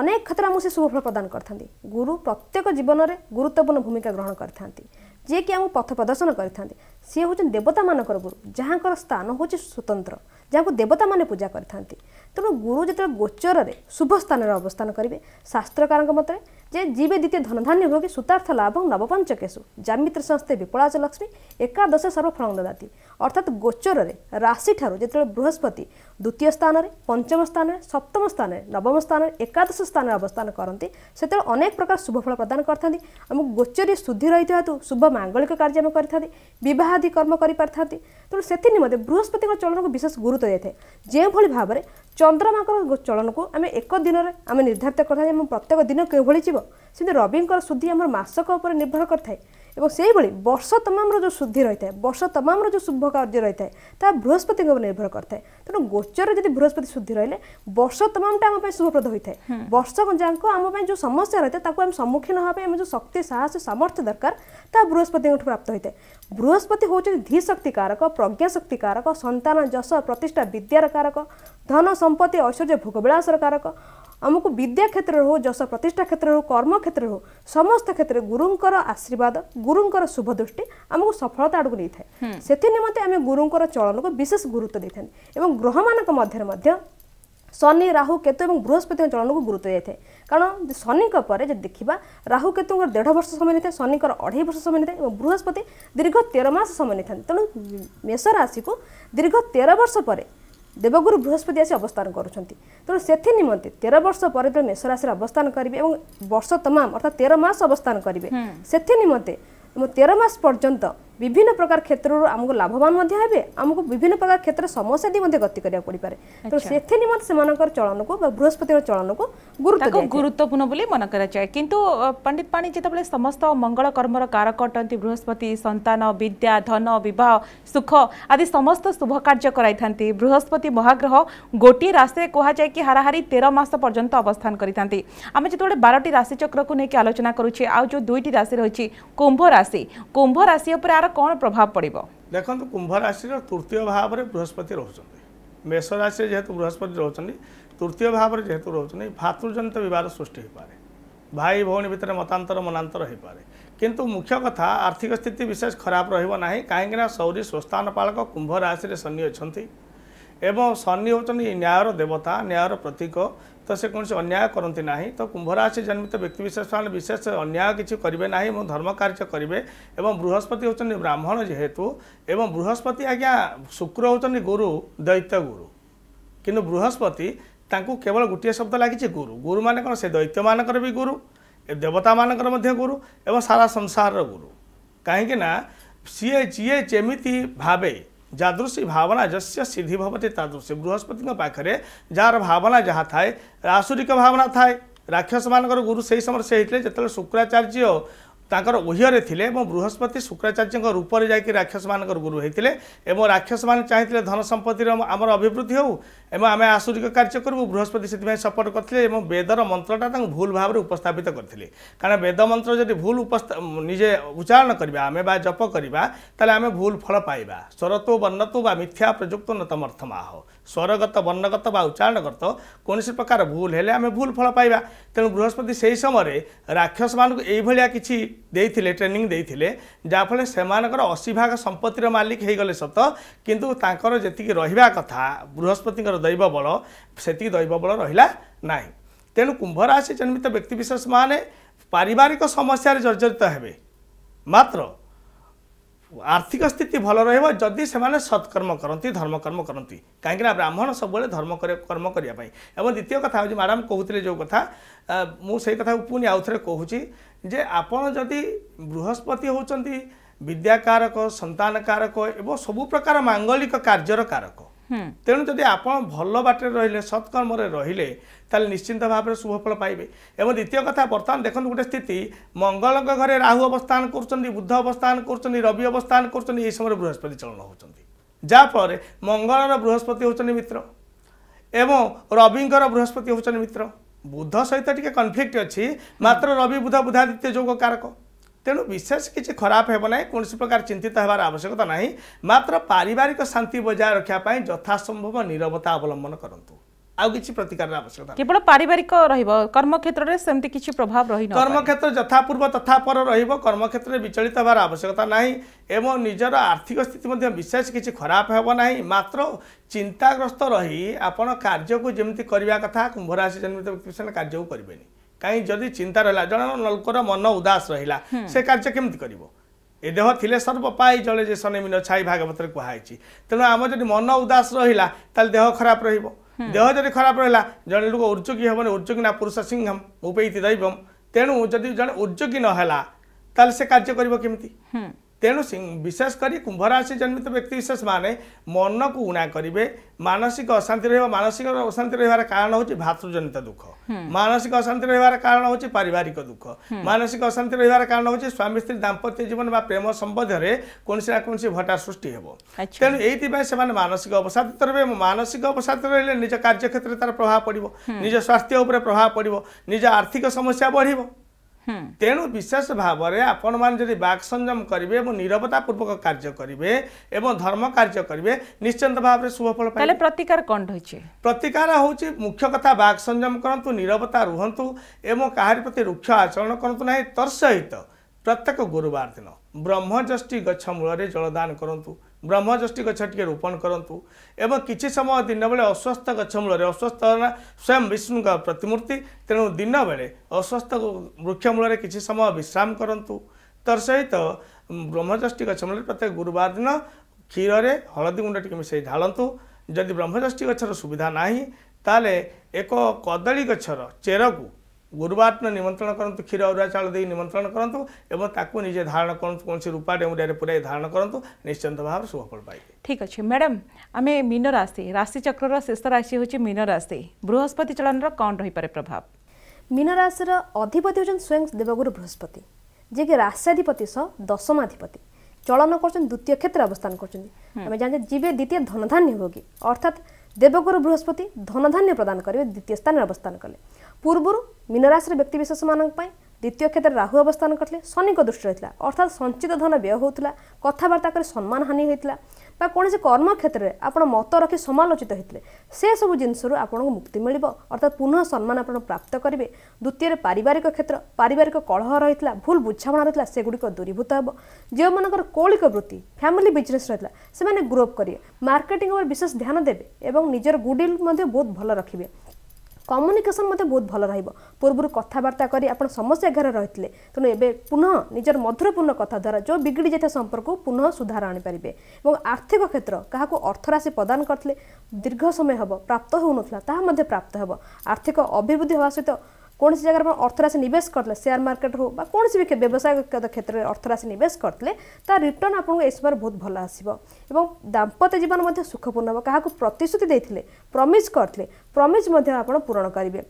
ଅନେକ କ୍ଷେତ୍ରରେ ଆମକୁ ସେ ଶୁଭଫଳ ପ୍ରଦାନ କରିଥାନ୍ତି ଗୁରୁ ପ୍ରତ୍ୟେକ ଜୀବନରେ ଗୁରୁତ୍ୱପୂର୍ଣ୍ଣ ଭୂମିକା ଗ୍ରହଣ କରିଥାନ୍ତି ଯିଏକି ଆମକୁ ପଥ ପ୍ରଦର୍ଶନ କରିଥାନ୍ତି ସିଏ ହେଉଛନ୍ତି ଦେବତାମାନଙ୍କର ଗୁରୁ ଯାହାଙ୍କର ସ୍ଥାନ ହେଉଛି ସ୍ୱତନ୍ତ୍ର ଯାହାକୁ ଦେବତାମାନେ ପୂଜା କରିଥାନ୍ତି ତେଣୁ ଗୁରୁ ଯେତେବେଳେ ଗୋଚରରେ ଶୁଭ ସ୍ଥାନରେ ଅବସ୍ଥାନ କରିବେ ଶାସ୍ତ୍ରକାରଙ୍କ ମତରେ ଯେ ଜୀବେ ଦ୍ୱିତୀୟ ଧନଧାନ୍ୟ ଭୋଗୀ ସୁତାର୍ଥ ଲାଭଂ ନବପଞ୍ଚକେଶୁ ଜାମିତ୍ର ସଂସ୍ଥେ ବିପଳାଚ ଲକ୍ଷ୍ମୀ ଏକାଦଶ ସର୍ବଫଳ ଦଦାତି ଅର୍ଥାତ୍ ଗୋଚରରେ ରାଶିଠାରୁ ଯେତେବେଳେ ବୃହସ୍ପତି ଦ୍ୱିତୀୟ ସ୍ଥାନରେ ପଞ୍ଚମ ସ୍ଥାନରେ ସପ୍ତମ ସ୍ଥାନରେ ନବମ ସ୍ଥାନରେ ଏକାଦଶ ସ୍ଥାନରେ ଅବସ୍ଥାନ କରନ୍ତି ସେତେବେଳେ ଅନେକ ପ୍ରକାର ଶୁଭଫଳ ପ୍ରଦାନ କରିଥାନ୍ତି ଆମକୁ ଗୋଚରୀ ଶୁଦ୍ଧି ରହିଥିବା ହେତୁ ଶୁଭ ମାଙ୍ଗଳିକ କାର୍ଯ୍ୟ ଆମେ କରିଥାନ୍ତି ବିବାହାଦି କର୍ମ କରିପାରିଥାନ୍ତି ତେଣୁ ସେଥି ନିମନ୍ତେ ବୃହସ୍ପତିଙ୍କ ଚଳନକୁ ବିଶେଷ ଗୁରୁତ୍ୱ ଦିଆଯାଇଥାଏ ଯେଉଁଭଳି ଭାବରେ ଚନ୍ଦ୍ରମାଙ୍କର ଚଳନକୁ ଆମେ ଏକ ଦିନରେ ଆମେ ନିର୍ଦ୍ଧାରିତ କରିଥାଉ ଯେ ଆମ ପ୍ରତ୍ୟେକ ଦିନ କିଭଳି ଯିବ ସେମିତି ରବିଙ୍କର ସୁଧି ଆମର ମାସକ ଉପରେ ନିର୍ଭର କରିଥାଏ ଏବଂ ସେହିଭଳି ବର୍ଷ ତମାମର ଯେଉଁ ଶୁଦ୍ଧି ରହିଥାଏ ବର୍ଷ ତମାମର ଯେଉଁ ଶୁଭ କାର୍ଯ୍ୟ ରହିଥାଏ ତାହା ବୃହସ୍ପତିଙ୍କ ଉପରେ ନିର୍ଭର କରିଥାଏ ତେଣୁ ଗୋଚର ଯଦି ବୃହସ୍ପତି ଶୁଦ୍ଧି ରହିଲେ ବର୍ଷ ତମାମଟା ଆମ ପାଇଁ ଶୁଭପ୍ରଦ ହୋଇଥାଏ ବର୍ଷ ଯାହାଙ୍କୁ ଆମ ପାଇଁ ଯେଉଁ ସମସ୍ୟା ରହିଥାଏ ତାକୁ ଆମେ ସମ୍ମୁଖୀନ ହେବା ପାଇଁ ଆମେ ଯେଉଁ ଶକ୍ତି ସାହସ ସାମର୍ଥ୍ୟ ଦରକାର ତାହା ବୃହସ୍ପତିଙ୍କଠୁ ପ୍ରାପ୍ତ ହୋଇଥାଏ ବୃହସ୍ପତି ହେଉଛନ୍ତି ଧୀ ଶକ୍ତି କାରକ ପ୍ରଜ୍ଞା ଶକ୍ତି କାରକ ସନ୍ତାନ ଯଶ ପ୍ରତିଷ୍ଠା ବିଦ୍ୟାର କାରକ ଧନ ସମ୍ପତ୍ତି ଐଶ୍ୱର୍ଯ୍ୟ ଭୋଗବିଳାସର କାରକ ଆମକୁ ବିଦ୍ୟା କ୍ଷେତ୍ରରେ ହଉ ଯଶ ପ୍ରତିଷ୍ଠା କ୍ଷେତ୍ରରେ ହଉ କର୍ମକ୍ଷେତ୍ରରେ ହଉ ସମସ୍ତ କ୍ଷେତ୍ରରେ ଗୁରୁଙ୍କର ଆଶୀର୍ବାଦ ଗୁରୁଙ୍କର ଶୁଭ ଦୃଷ୍ଟି ଆମକୁ ସଫଳତା ଆଡ଼କୁ ନେଇଥାଏ ସେଥି ନିମନ୍ତେ ଆମେ ଗୁରୁଙ୍କର ଚଳନକୁ ବିଶେଷ ଗୁରୁତ୍ୱ ଦେଇଥାନ୍ତି ଏବଂ ଗ୍ରହମାନଙ୍କ ମଧ୍ୟରେ ମଧ୍ୟ ଶନି ରାହୁ କେତୁ ଏବଂ ବୃହସ୍ପତିଙ୍କ ଚଳନକୁ ଗୁରୁତ୍ୱ ଦେଇଥାଏ କାରଣ ଶନିଙ୍କ ପରେ ଯଦି ଦେଖିବା ରାହୁ କେତୁଙ୍କର ଦେଢ଼ ବର୍ଷ ସମୟ ନେଇଥାଏ ଶନିଙ୍କର ଅଢ଼େଇ ବର୍ଷ ସମୟ ନେଇଥାଏ ଏବଂ ବୃହସ୍ପତି ଦୀର୍ଘ ତେର ମାସ ସମୟ ନେଇଥାନ୍ତି ତେଣୁ ମେଷ ରାଶିକୁ ଦୀର୍ଘ ତେର ବର୍ଷ ପରେ ଦେବଗୁରୁ ବୃହସ୍ପତି ଆସି ଅବସ୍ଥାନ କରୁଛନ୍ତି ତେଣୁ ସେଥି ନିମନ୍ତେ ତେର ବର୍ଷ ପରେ ଯେତେବେଳେ ମେଷ ରାଶିରେ ଅବସ୍ଥାନ କରିବେ ଏବଂ ବର୍ଷ ତମାମ ଅର୍ଥାତ୍ ତେର ମାସ ଅବସ୍ଥାନ କରିବେ ସେଥି ନିମନ୍ତେ ତେର ମାସ ପର୍ଯ୍ୟନ୍ତ বিভিন্ন প্রকার ক্ষেত্র আমাকে লাভবান হবে আমাকে বিভিন্ন প্রকার ক্ষেত্রে সমস্যা দিয়ে গতি করা পড়িপে তো সে নিমন্ত সে চলনক বা বৃহস্পতির চলনক গুরুত্ব গুরুত্বপূর্ণ বলে মনে করা যায় কিন্তু পণ্ডিত পাণি যেত সমস্ত মঙ্গল কর্মর কারক অটান্তি বৃহস্পতি সন্তান বিদ্যা ধন বিবাহ সুখ আদি সমস্ত শুভ কার্য করাই থাকে বৃহস্পতি মহাগ্রহ গোটি রাশি কুহযায় কি হারাহারি তের মাস পর্যন্ত অবস্থান করে থাকে আমি যেত বারোটি রাশিচক্রক নিয়ে আলোচনা করুছে আউ যে দুইটি রাশি রয়েছে কুম্ভ রাশি কুম্ভ রাশি উপরে আর ଦ୍ୱାରା କ'ଣ ପ୍ରଭାବ ପଡ଼ିବ ଦେଖନ୍ତୁ କୁମ୍ଭ ରାଶିର ତୃତୀୟ ଭାବରେ ବୃହସ୍ପତି ରହୁଛନ୍ତି ମେଷ ରାଶିରେ ଯେହେତୁ ବୃହସ୍ପତି ରହୁଛନ୍ତି ତୃତୀୟ ଭାବରେ ଯେହେତୁ ରହୁଛନ୍ତି ଭାତୃଜନିତ ବିବାଦ ସୃଷ୍ଟି ହୋଇପାରେ ଭାଇ ଭଉଣୀ ଭିତରେ ମତାନ୍ତର ମନାନ୍ତର ହୋଇପାରେ କିନ୍ତୁ ମୁଖ୍ୟ କଥା ଆର୍ଥିକ ସ୍ଥିତି ବିଶେଷ ଖରାପ ରହିବ ନାହିଁ କାହିଁକିନା ସୌରୀ ସ୍ୱସ୍ଥାନ ପାଳକ କୁମ୍ଭ ରାଶିରେ ଶନି ଅଛନ୍ତି ଏବଂ ଶନି ହେଉଛନ୍ତି ନ୍ୟାୟର ଦେବତା ନ୍ୟାୟର ପ୍ରତୀକ ସେ କୌଣସି ଅନ୍ୟାୟ କରନ୍ତି ନାହିଁ ତ କୁମ୍ଭରାଶି ଜନ୍ମିତ ବ୍ୟକ୍ତିବିଶେଷମାନେ ବିଶେଷ ଅନ୍ୟାୟ କିଛି କରିବେ ନାହିଁ ଏବଂ ଧର୍ମ କାର୍ଯ୍ୟ କରିବେ ଏବଂ ବୃହସ୍ପତି ହେଉଛନ୍ତି ବ୍ରାହ୍ମଣ ଯେହେତୁ ଏବଂ ବୃହସ୍ପତି ଆଜ୍ଞା ଶୁକ୍ର ହେଉଛନ୍ତି ଗୁରୁ ଦୈତ୍ୟ ଗୁରୁ କିନ୍ତୁ ବୃହସ୍ପତି ତାଙ୍କୁ କେବଳ ଗୋଟିଏ ଶବ୍ଦ ଲାଗିଛି ଗୁରୁ ଗୁରୁମାନେ କ'ଣ ସେ ଦୈତ୍ୟମାନଙ୍କର ବି ଗୁରୁ ଏ ଦେବତାମାନଙ୍କର ମଧ୍ୟ ଗୁରୁ ଏବଂ ସାରା ସଂସାରର ଗୁରୁ କାହିଁକିନା ସିଏ ଯିଏ ଯେମିତି ଭାବେ जादृशी भावना जस्य सिद्धि भवते तादृशी बृहस्पति पाखे जार भावना जहाँ थाए आसुरिक भावना थाए राक्षस मान गुरु से ही समय से होते जो शुक्राचार्य ତାଙ୍କର ଉହିଅରେ ଥିଲେ ଏବଂ ବୃହସ୍ପତି ଶୁକ୍ରାଚାର୍ଯ୍ୟଙ୍କ ରୂପରେ ଯାଇକି ରାକ୍ଷସମାନଙ୍କର ଗୁରୁ ହୋଇଥିଲେ ଏବଂ ରାକ୍ଷସମାନେ ଚାହିଁଥିଲେ ଧନ ସମ୍ପତ୍ତିର ଆମର ଅଭିବୃଦ୍ଧି ହେଉ ଏବଂ ଆମେ ଆସୁରିକ କାର୍ଯ୍ୟ କରିବୁ ବୃହସ୍ପତି ସେଥିପାଇଁ ସପୋର୍ଟ କରିଥିଲେ ଏବଂ ବେଦର ମନ୍ତ୍ରଟା ତାଙ୍କୁ ଭୁଲ ଭାବରେ ଉପସ୍ଥାପିତ କରିଥିଲେ କାରଣ ବେଦ ମନ୍ତ୍ର ଯଦି ଭୁଲ ନିଜେ ଉଚ୍ଚାରଣ କରିବା ଆମେ ବା ଜପ କରିବା ତାହେଲେ ଆମେ ଭୁଲ ଫଳ ପାଇବା ସ୍ୱରତୁ ବର୍ଣ୍ଣତୁ ବା ମିଥ୍ୟା ପ୍ରଯୁକ୍ତ ନତମର୍ଥମା ହେଉ ସ୍ୱରଗତ ବର୍ଣ୍ଣଗତ ବା ଉଚ୍ଚାରଣଗତ କୌଣସି ପ୍ରକାର ଭୁଲ ହେଲେ ଆମେ ଭୁଲ ଫଳ ପାଇବା ତେଣୁ ବୃହସ୍ପତି ସେହି ସମୟରେ ରାକ୍ଷସମାନଙ୍କୁ ଏଇଭଳିଆ କିଛି ଦେଇଥିଲେ ଟ୍ରେନିଂ ଦେଇଥିଲେ ଯାହାଫଳରେ ସେମାନଙ୍କର ଅଶୀ ଭାଗ ସମ୍ପତ୍ତିର ମାଲିକ ହେଇଗଲେ ସତ କିନ୍ତୁ ତାଙ୍କର ଯେତିକି ରହିବା କଥା ବୃହସ୍ପତିଙ୍କର ଦୈବ ବଳ ସେତିକି ଦୈବ ବଳ ରହିଲା ନାହିଁ ତେଣୁ କୁମ୍ଭ ରାଶି ଜନ୍ମିତ ବ୍ୟକ୍ତିବିଶେଷମାନେ ପାରିବାରିକ ସମସ୍ୟାରେ ଜର୍ଜରିତ ହେବେ ମାତ୍ର ଆର୍ଥିକ ସ୍ଥିତି ଭଲ ରହିବ ଯଦି ସେମାନେ ସତ୍କର୍ମ କରନ୍ତି ଧର୍ମକର୍ମ କରନ୍ତି କାହିଁକିନା ବ୍ରାହ୍ମଣ ସବୁବେଳେ ଧର୍ମ କର୍ମ କରିବା ପାଇଁ ଏବଂ ଦ୍ୱିତୀୟ କଥା ହେଉଛି ମ୍ୟାଡ଼ାମ୍ କହୁଥିଲେ ଯେଉଁ କଥା ମୁଁ ସେଇ କଥାକୁ ପୁଣି ଆଉଥରେ କହୁଛି ଯେ ଆପଣ ଯଦି ବୃହସ୍ପତି ହେଉଛନ୍ତି ବିଦ୍ୟାକାରକ ସନ୍ତାନକାରକ ଏବଂ ସବୁ ପ୍ରକାର ମାଙ୍ଗଳିକ କାର୍ଯ୍ୟର କାରକ ତେଣୁ ଯଦି ଆପଣ ଭଲ ବାଟରେ ରହିଲେ ସତ୍କର୍ମରେ ରହିଲେ ତାହେଲେ ନିଶ୍ଚିନ୍ତ ଭାବରେ ଶୁଭଫଳ ପାଇବେ ଏବଂ ଦ୍ୱିତୀୟ କଥା ବର୍ତ୍ତମାନ ଦେଖନ୍ତୁ ଗୋଟେ ସ୍ଥିତି ମଙ୍ଗଳଙ୍କ ଘରେ ରାହୁ ଅବସ୍ଥାନ କରୁଛନ୍ତି ବୁଦ୍ଧ ଅବସ୍ଥାନ କରୁଛନ୍ତି ରବି ଅବସ୍ଥାନ କରୁଛନ୍ତି ଏହି ସମୟରେ ବୃହସ୍ପତି ଚଳନ ହେଉଛନ୍ତି ଯାହାଫଳରେ ମଙ୍ଗଳର ବୃହସ୍ପତି ହେଉଛନ୍ତି ମିତ୍ର ଏବଂ ରବିଙ୍କର ବୃହସ୍ପତି ହେଉଛନ୍ତି ମିତ୍ର ବୁଧ ସହିତ ଟିକେ କନଫ୍ଲିକ୍ଟ ଅଛି ମାତ୍ର ରବି ବୁଧ ବୁଧାଦିତ୍ୟ ଯୋଗ କାରକ ତେଣୁ ବିଶେଷ କିଛି ଖରାପ ହେବ ନାହିଁ କୌଣସି ପ୍ରକାର ଚିନ୍ତିତ ହେବାର ଆବଶ୍ୟକତା ନାହିଁ ମାତ୍ର ପାରିବାରିକ ଶାନ୍ତି ବଜାୟ ରଖିବା ପାଇଁ ଯଥାସମ୍ଭବ ନିରବତା ଅବଲମ୍ବନ କରନ୍ତୁ ଆଉ କିଛି ପ୍ରତିକାରର ଆବଶ୍ୟକତା କେବଳ ପାରିବାରିକ ରହିବ କର୍ମକ୍ଷେତ୍ରରେ ସେମିତି କିଛି ପ୍ରଭାବ ରହିବ କର୍ମକ୍ଷେତ୍ର ଯଥାପୂର୍ବ ତଥା ପର ରହିବ କର୍ମକ୍ଷେତ୍ରରେ ବିଚଳିତ ହେବାର ଆବଶ୍ୟକତା ନାହିଁ ଏବଂ ନିଜର ଆର୍ଥିକ ସ୍ଥିତି ମଧ୍ୟ ବିଶେଷ କିଛି ଖରାପ ହେବ ନାହିଁ ମାତ୍ର ଚିନ୍ତାଗ୍ରସ୍ତ ରହି ଆପଣ କାର୍ଯ୍ୟକୁ ଯେମିତି କରିବା କଥା କୁମ୍ଭ ରାଶି ଜନ୍ମିତ ବ୍ୟକ୍ତି ସେମାନେ କାର୍ଯ୍ୟକୁ କରିବେନି କାହିଁ ଯଦି ଚିନ୍ତା ରହିଲା ଜଣେ ଲୋକର ମନ ଉଦାସ ରହିଲା ସେ କାର୍ଯ୍ୟ କେମିତି କରିବ ଏ ଦେହ ଥିଲେ ସର୍ବପାଇ ଜଳେ ଯେ ସନେମିନ ଛାଇ ଭାଗବତରେ କୁହାହେଇଛି ତେଣୁ ଆମ ଯଦି ମନ ଉଦାସ ରହିଲା ତାହେଲେ ଦେହ ଖରାପ ରହିବ ଦେହ ଯଦି ଖରାପ ରହିଲା ଜଣେ ଲୋକ ଉର୍ଯ୍ୟୋଗୀ ହେବନି ଉର୍ଯ୍ୟୋଗୀ ନା ପୁରୁଷ ସିଂହ ଉପେଇତି ଦୈବମ୍ ତେଣୁ ଯଦି ଜଣେ ଉର୍ଯ୍ୟୋଗୀ ନହେଲା ତାହେଲେ ସେ କାର୍ଯ୍ୟ କରିବ କେମିତି તેનો સંવિશસ્કરી કુંભ રાશિ જન્મિત વ્યક્તિ વિશેષmane મન કો ઉણા કરીબે માનસિક અશાંતિ રહેવા માનસિક અશાંતિ રહેવા કારણ હો છે ભાતૃજનતા દુખ માનસિક અશાંતિ રહેવા કારણ હો છે પારિવારિક દુખ માનસિક અશાંતિ રહેવા કારણ હો છે સ્વામી સ્ત્રી દામપત્ય જીવન બા પ્રેમ સંબંધરે કોનસી કોનસી ભટા સૃષ્ટિ હેબો તેન એય દિવાસે માનસિક અવસાદ તરબે માનસિક અવસાદ રહેલે નિજ કાર્યક્ષેત્ર તર પ્રભાવ પડીબો નિજ સ્વાસ્થ્ય ઉપર પ્રભાવ પડીબો નિજ આર્થિક સમસ્યા વધીબો ତେଣୁ ବିଶେଷ ଭାବରେ ଆପଣମାନେ ଯଦି ବାକ୍ ସଂଯମ କରିବେ ଏବଂ ନିରବତା ପୂର୍ବକ କାର୍ଯ୍ୟ କରିବେ ଏବଂ ଧର୍ମ କାର୍ଯ୍ୟ କରିବେ ନିଶ୍ଚିନ୍ତ ଭାବରେ ଶୁଭଫଳ ପାଇଲେ ପ୍ରତିକାର କ'ଣ ରହିଛି ପ୍ରତିକାର ହେଉଛି ମୁଖ୍ୟ କଥା ବାକ୍ ସଂଯମ କରନ୍ତୁ ନିରବତା ରୁହନ୍ତୁ ଏବଂ କାହାରି ପ୍ରତି ରୁକ୍ଷ ଆଚରଣ କରନ୍ତୁ ନାହିଁ ତତ୍ସହିତ ପ୍ରତ୍ୟେକ ଗୁରୁବାର ଦିନ ବ୍ରହ୍ମଯଷ୍ଟି ଗଛ ମୂଳରେ ଜଳଦାନ କରନ୍ତୁ ବ୍ରହ୍ମଯଷ୍ଟି ଗଛ ଟିକେ ରୋପଣ କରନ୍ତୁ ଏବଂ କିଛି ସମୟ ଦିନବେଳେ ଅସ୍ୱସ୍ଥ ଗଛ ମୂଳରେ ଅସ୍ୱସ୍ଥ ହେଲା ସ୍ୱୟଂ ବିଷ୍ଣୁଙ୍କ ପ୍ରତିମୂର୍ତ୍ତି ତେଣୁ ଦିନବେଳେ ଅସ୍ୱସ୍ଥ ବୃକ୍ଷ ମୂଳରେ କିଛି ସମୟ ବିଶ୍ରାମ କରନ୍ତୁ ତା'ର ସହିତ ବ୍ରହ୍ମଯଷ୍ଟି ଗଛ ମୂଳରେ ପ୍ରତ୍ୟେକ ଗୁରୁବାର ଦିନ କ୍ଷୀରରେ ହଳଦୀ ଗୁଣ୍ଡ ଟିକେ ମିଶାଇ ଢାଳନ୍ତୁ ଯଦି ବ୍ରହ୍ମଯଷ୍ଟି ଗଛର ସୁବିଧା ନାହିଁ ତାହେଲେ ଏକ କଦଳୀ ଗଛର ଚେରକୁ ଗୁରୁବାର ଦିନ ନିମନ୍ତ୍ରଣ କରନ୍ତୁ କ୍ଷୀର ଅରୁଆ ଚାଉଳ ଦେଇ ନିମନ୍ତ୍ରଣ କରନ୍ତୁ ଏବଂ ତାକୁ ନିଜେ ଧାରଣ କରନ୍ତୁ କୌଣସି ରୂପା ଡେମୁଡ଼ିଆରେ ପୁରାଇ ଧାରଣ କରନ୍ତୁ ନିଶ୍ଚିନ୍ତ ଭାବରେ ଶୁଭଫଳ ପାଇବେ ଠିକ୍ ଅଛି ମ୍ୟାଡ଼ାମ୍ ଆମେ ମୀନ ରାଶି ରାଶିଚକ୍ରର ଶେଷ ରାଶି ହେଉଛି ମୀନ ରାଶି ବୃହସ୍ପତି ଚଳନର କ'ଣ ରହିପାରେ ପ୍ରଭାବ ମୀନ ରାଶିର ଅଧିପତି ହେଉଛନ୍ତି ସ୍ୱୟଂ ଦେବଗୁରୁ ବୃହସ୍ପତି ଯିଏକି ରାଶ୍ୟାଧିପତି ସହ ଦଶମାଧିପତି ଚଳନ କରୁଛନ୍ତି ଦ୍ୱିତୀୟ କ୍ଷେତ୍ରରେ ଅବସ୍ଥାନ କରୁଛନ୍ତି ଆମେ ଜାଣିଛେ ଯିବେ ଦ୍ୱିତୀୟ ଧନଧାନ୍ୟ ଭୋଗୀ ଅର୍ଥାତ୍ ଦେବଗୁରୁ ବୃହସ୍ପତି ଧନଧାନ୍ୟ ପ୍ରଦାନ କରିବେ ଦ୍ୱିତୀୟ ସ୍ଥାନରେ ଅବସ୍ଥାନ କଲେ ପୂର୍ବରୁ ମୀନରାଶିର ବ୍ୟକ୍ତିବିଶେଷମାନଙ୍କ ପାଇଁ ଦ୍ୱିତୀୟ କ୍ଷେତ୍ରରେ ରାହୁ ଅବସ୍ଥାନ କରିଥିଲେ ଶନିଙ୍କ ଦୃଷ୍ଟି ରହିଥିଲା ଅର୍ଥାତ୍ ସଞ୍ଚିତ ଧନ ବ୍ୟୟ ହେଉଥିଲା କଥାବାର୍ତ୍ତା କରି ସମ୍ମାନ ହାନି ହୋଇଥିଲା ବା କୌଣସି କର୍ମ କ୍ଷେତ୍ରରେ ଆପଣ ମତ ରଖି ସମାଲୋଚିତ ହୋଇଥିଲେ ସେସବୁ ଜିନିଷରୁ ଆପଣଙ୍କୁ ମୁକ୍ତି ମିଳିବ ଅର୍ଥାତ୍ ପୁନଃ ସମ୍ମାନ ଆପଣ ପ୍ରାପ୍ତ କରିବେ ଦ୍ୱିତୀୟରେ ପାରିବାରିକ କ୍ଷେତ୍ର ପାରିବାରିକ କଳହ ରହିଥିଲା ଭୁଲ ବୁଝାମଣା ରହିଥିଲା ସେଗୁଡ଼ିକ ଦୂରୀଭୂତ ହେବ ଯେଉଁମାନଙ୍କର କୌଳିକ ବୃତ୍ତି ଫ୍ୟାମିଲି ବିଜନେସ୍ ରହିଥିଲା ସେମାନେ ଗ୍ରୋଅପ୍ କରିବେ ମାର୍କେଟିଂ ଉପରେ ବିଶେଷ ଧ୍ୟାନ ଦେବେ ଏବଂ ନିଜର ଗୁଡ଼ିଲ୍ ମଧ୍ୟ ବହୁତ ଭଲ ରଖିବେ କମ୍ୟୁନିକେସନ୍ ମଧ୍ୟ ବହୁତ ଭଲ ରହିବ ପୂର୍ବରୁ କଥାବାର୍ତ୍ତା କରି ଆପଣ ସମସ୍ୟା ଘରେ ରହିଥିଲେ ତେଣୁ ଏବେ ପୁନଃ ନିଜର ମଧୁରପୂର୍ଣ୍ଣ କଥା ଦ୍ୱାରା ଯେଉଁ ବିଗିଡ଼ି ଯାଇଥିବା ସମ୍ପର୍କକୁ ପୁନଃ ସୁଧାର ଆଣିପାରିବେ ଏବଂ ଆର୍ଥିକ କ୍ଷେତ୍ର କାହାକୁ ଅର୍ଥରାଶି ପ୍ରଦାନ କରିଥିଲେ ଦୀର୍ଘ ସମୟ ହେବ ପ୍ରାପ୍ତ ହେଉନଥିଲା ତାହା ମଧ୍ୟ ପ୍ରାପ୍ତ ହେବ ଆର୍ଥିକ ଅଭିବୃଦ୍ଧି ହେବା ସହିତ କୌଣସି ଜାଗାରେ ଆପଣ ଅର୍ଥରାଶି ନିବେଶ କରିଥିଲେ ସେୟାର ମାର୍କେଟ ହେଉ ବା କୌଣସି ବି ବ୍ୟବସାୟ କ୍ଷେତ୍ରରେ ଅର୍ଥରାଶି ନିବେଶ କରିଥିଲେ ତା ରିଟର୍ଣ୍ଣ ଆପଣଙ୍କୁ ଏ ସମୟରେ ବହୁତ ଭଲ ଆସିବ ଏବଂ ଦାମ୍ପତ୍ୟ ଜୀବନ ମଧ୍ୟ ସୁଖପୂର୍ଣ୍ଣ ହେବ କାହାକୁ ପ୍ରତିଶ୍ରୁତି ଦେଇଥିଲେ ପ୍ରମିସ୍ କରିଥିଲେ ପ୍ରମିସ୍ ମଧ୍ୟ ଆପଣ ପୂରଣ କରିବେ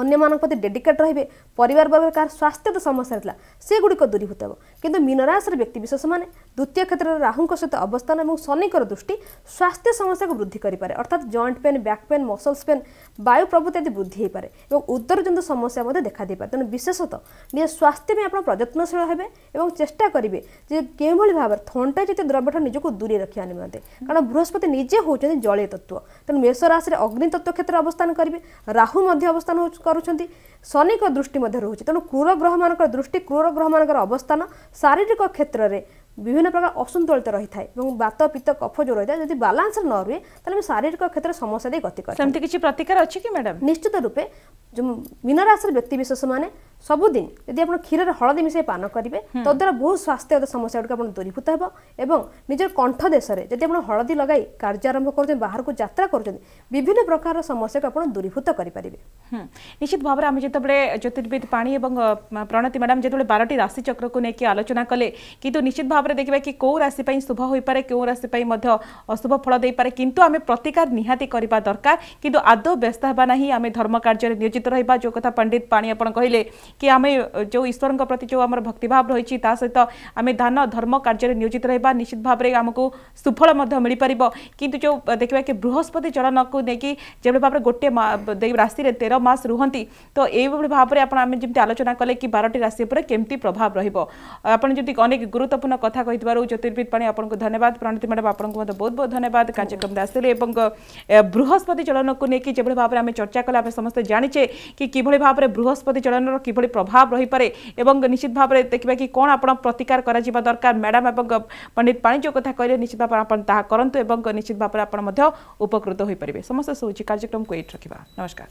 ଅନ୍ୟମାନଙ୍କ ପ୍ରତି ଡେଡିକେଟ୍ ରହିବେ ପରିବାରବର୍ଗରେ କାହାର ସ୍ୱାସ୍ଥ୍ୟ ତ ସମସ୍ୟାରେ ଥିଲା ସେଗୁଡ଼ିକ ଦୂରୀଭୂତ ହେବ କିନ୍ତୁ ମୀନରାଶିର ବ୍ୟକ୍ତିବିଶେଷମାନେ ଦ୍ୱିତୀୟ କ୍ଷେତ୍ରରେ ରାହୁଙ୍କ ସହିତ ଅବସ୍ଥାନ ଏବଂ ଶନିଙ୍କର ଦୃଷ୍ଟି ସ୍ୱାସ୍ଥ୍ୟ ସମସ୍ୟାକୁ ବୃଦ୍ଧି କରିପାରେ ଅର୍ଥାତ୍ joint pain back pain muscles pain ବାୟୁ ପ୍ରଭୃତି ଆଦି ବୃଦ୍ଧି ହୋଇପାରେ ଏବଂ ଉତ୍ତରଜନ୍ତ ସମସ୍ୟା ମଧ୍ୟ ଦେଖାଦେଇପାରେ ତେଣୁ ବିଶେଷତଃ ନିଜ ସ୍ୱାସ୍ଥ୍ୟ ପାଇଁ ଆପଣ ପ୍ରଯତ୍ନଶୀଳ ହେବେ ଏବଂ ଚେଷ୍ଟା କରିବେ ଯେ କେଉଁଭଳି ଭାବରେ ଥଣ୍ଟା ଜାତୀୟ ଦ୍ରବ୍ୟଠାରୁ ନିଜକୁ ଦୂରେଇ ରଖିବା ନିମନ୍ତେ କାରଣ ବୃହସ୍ପତି ନିଜେ ହେଉଛନ୍ତି ଜଳୀୟ ତତ୍ତ୍ୱ ତେଣୁ ମେଷ ରାଶିରେ ଅଗ୍ନି ତତ୍ତ୍ୱ କ୍ଷେତ୍ରରେ ଅବସ୍ଥାନ କରିବେ ରାହୁ ମଧ୍ୟ ଅବସ୍ଥାନ ହେଉଛି କରୁଛନ୍ତି ଶନିଙ୍କ ଦୃଷ୍ଟି ମଧ୍ୟ ରହୁଛି ତେଣୁ କ୍ରୁର ଗ୍ରହମାନଙ୍କର ଦୃଷ୍ଟି କ୍ରୁର ଗ୍ରହମାନଙ୍କର ଅବସ୍ଥାନ ଶାରୀରିକ କ୍ଷେତ୍ରରେ বিভিন্ন প্রকার অসন্তুলিত রয়েছে এবং বাত পিত কফ যে রয়েছে যদি বালান্স ন রুহে তাহলে আমি শারীরিক ক্ষেত্রে সমস্যা দিয়ে গতি করে সেমতি কিছু প্রতিকার অছি কি ম্যাডাম নিশ্চিত রূপে মীন রাশির ব্যক্তিবিশেষ মানে ସବୁଦିନ ଯଦି ଆପଣ କ୍ଷୀରରେ ହଳଦୀ ମିଶାଇ ପାନ କରିବେ ତଦ୍ୱାରା ବହୁତ ସ୍ୱାସ୍ଥ୍ୟଗତ ସମସ୍ୟା ଗୁଡ଼ିକ ଆପଣ ଦୂରୀଭୂତ ହେବ ଏବଂ ନିଜର କଣ୍ଠ ଦେଶରେ ଯଦି ଆପଣ ହଳଦୀ ଲଗାଇ କାର୍ଯ୍ୟ ଆରମ୍ଭ କରୁଛନ୍ତି ବାହାରକୁ ଯାତ୍ରା କରୁଛନ୍ତି ବିଭିନ୍ନ ପ୍ରକାରର ସମସ୍ୟାକୁ ଆପଣ ଦୂରୀଭୂତ କରିପାରିବେ ନିଶ୍ଚିତ ଭାବରେ ଆମେ ଯେତେବେଳେ ଜ୍ୟୋତିର୍ବିଦ ପାଣି ଏବଂ ପ୍ରଣତି ମ୍ୟାଡ଼ାମ୍ ଯେତେବେଳେ ବାରଟି ରାଶି ଚକ୍ରକୁ ନେଇକି ଆଲୋଚନା କଲେ କିନ୍ତୁ ନିଶ୍ଚିତ ଭାବରେ ଭାବରେ ଦେଖିବା କି କେଉଁ ରାଶି ପାଇଁ ଶୁଭ ହୋଇପାରେ କେଉଁ ରାଶି ପାଇଁ ମଧ୍ୟ ଅଶୁଭ ଫଳ ଦେଇପାରେ କିନ୍ତୁ ଆମେ ପ୍ରତିକାର ନିହାତି କରିବା ଦରକାର କିନ୍ତୁ ଆଦୌ ବ୍ୟସ୍ତ ହେବା ନାହିଁ ଆମେ ଧର୍ମ କାର୍ଯ୍ୟରେ ନିୟୋଜିତ ରହିବା ଯେଉଁ କଥା ପଣ୍ଡିତ ପାଣି ଆପଣ କହିଲେ କି ଆମେ ଯେଉଁ ଈଶ୍ୱରଙ୍କ ପ୍ରତି ଯେଉଁ ଆମର ଭକ୍ତିଭାବ ରହିଛି ତା ସହିତ ଆମେ ଦାନ ଧର୍ମ କାର୍ଯ୍ୟରେ ନିୟୋଜିତ ରହିବା ନିଶ୍ଚିତ ଭାବରେ ଆମକୁ ସୁଫଳ ମଧ୍ୟ ମିଳିପାରିବ କିନ୍ତୁ ଯେଉଁ ଦେଖିବା କି ବୃହସ୍ପତି ଚଳନକୁ ନେଇକି ଯେଭଳି ଭାବରେ ଗୋଟିଏ ରାଶିରେ ତେର ମାସ ରୁହନ୍ତି ତ ଏଇଭଳି ଭାବରେ ଆପଣ ଆମେ ଯେମିତି ଆଲୋଚନା କଲେ କି ବାରଟି ରାଶି ଉପରେ କେମିତି ପ୍ରଭାବ ରହିବ ଆପଣ ଯଦି ଅନେକ ଗୁରୁତ୍ୱପୂର୍ଣ୍ଣ কথা কইবার জ্যোতির্বিদ pani আপোনক ধন্যবাদ প্রণতি মেডাম আপোনক বহুত বহুত ধন্যবাদ কার্যক্রম দাসলে এবং বৃহস্পতি চলনক নেকি যে বলে ভাবে আমি চর্চা কল আমি সমস্ত জানিছে কি কি বলে ভাবে বৃহস্পতি চলনৰ কি বলে প্রভাব ৰহিব পারে এবং নিশ্চিত ভাবে দেখিবা কি কোন আপোনা প্রতিকার কৰা জিবৰ দরকার মেডাম এবং পণ্ডিত pani যো কথা কইলে নিশ্চিত ভাবে আপোন তা কৰন্ত এবং নিশ্চিত ভাবে আপোন মধ্য উপকৃত হৈ পৰিবে সমস্যা সূচি কার্যক্রম কো এট ৰখিবা নমস্কাৰ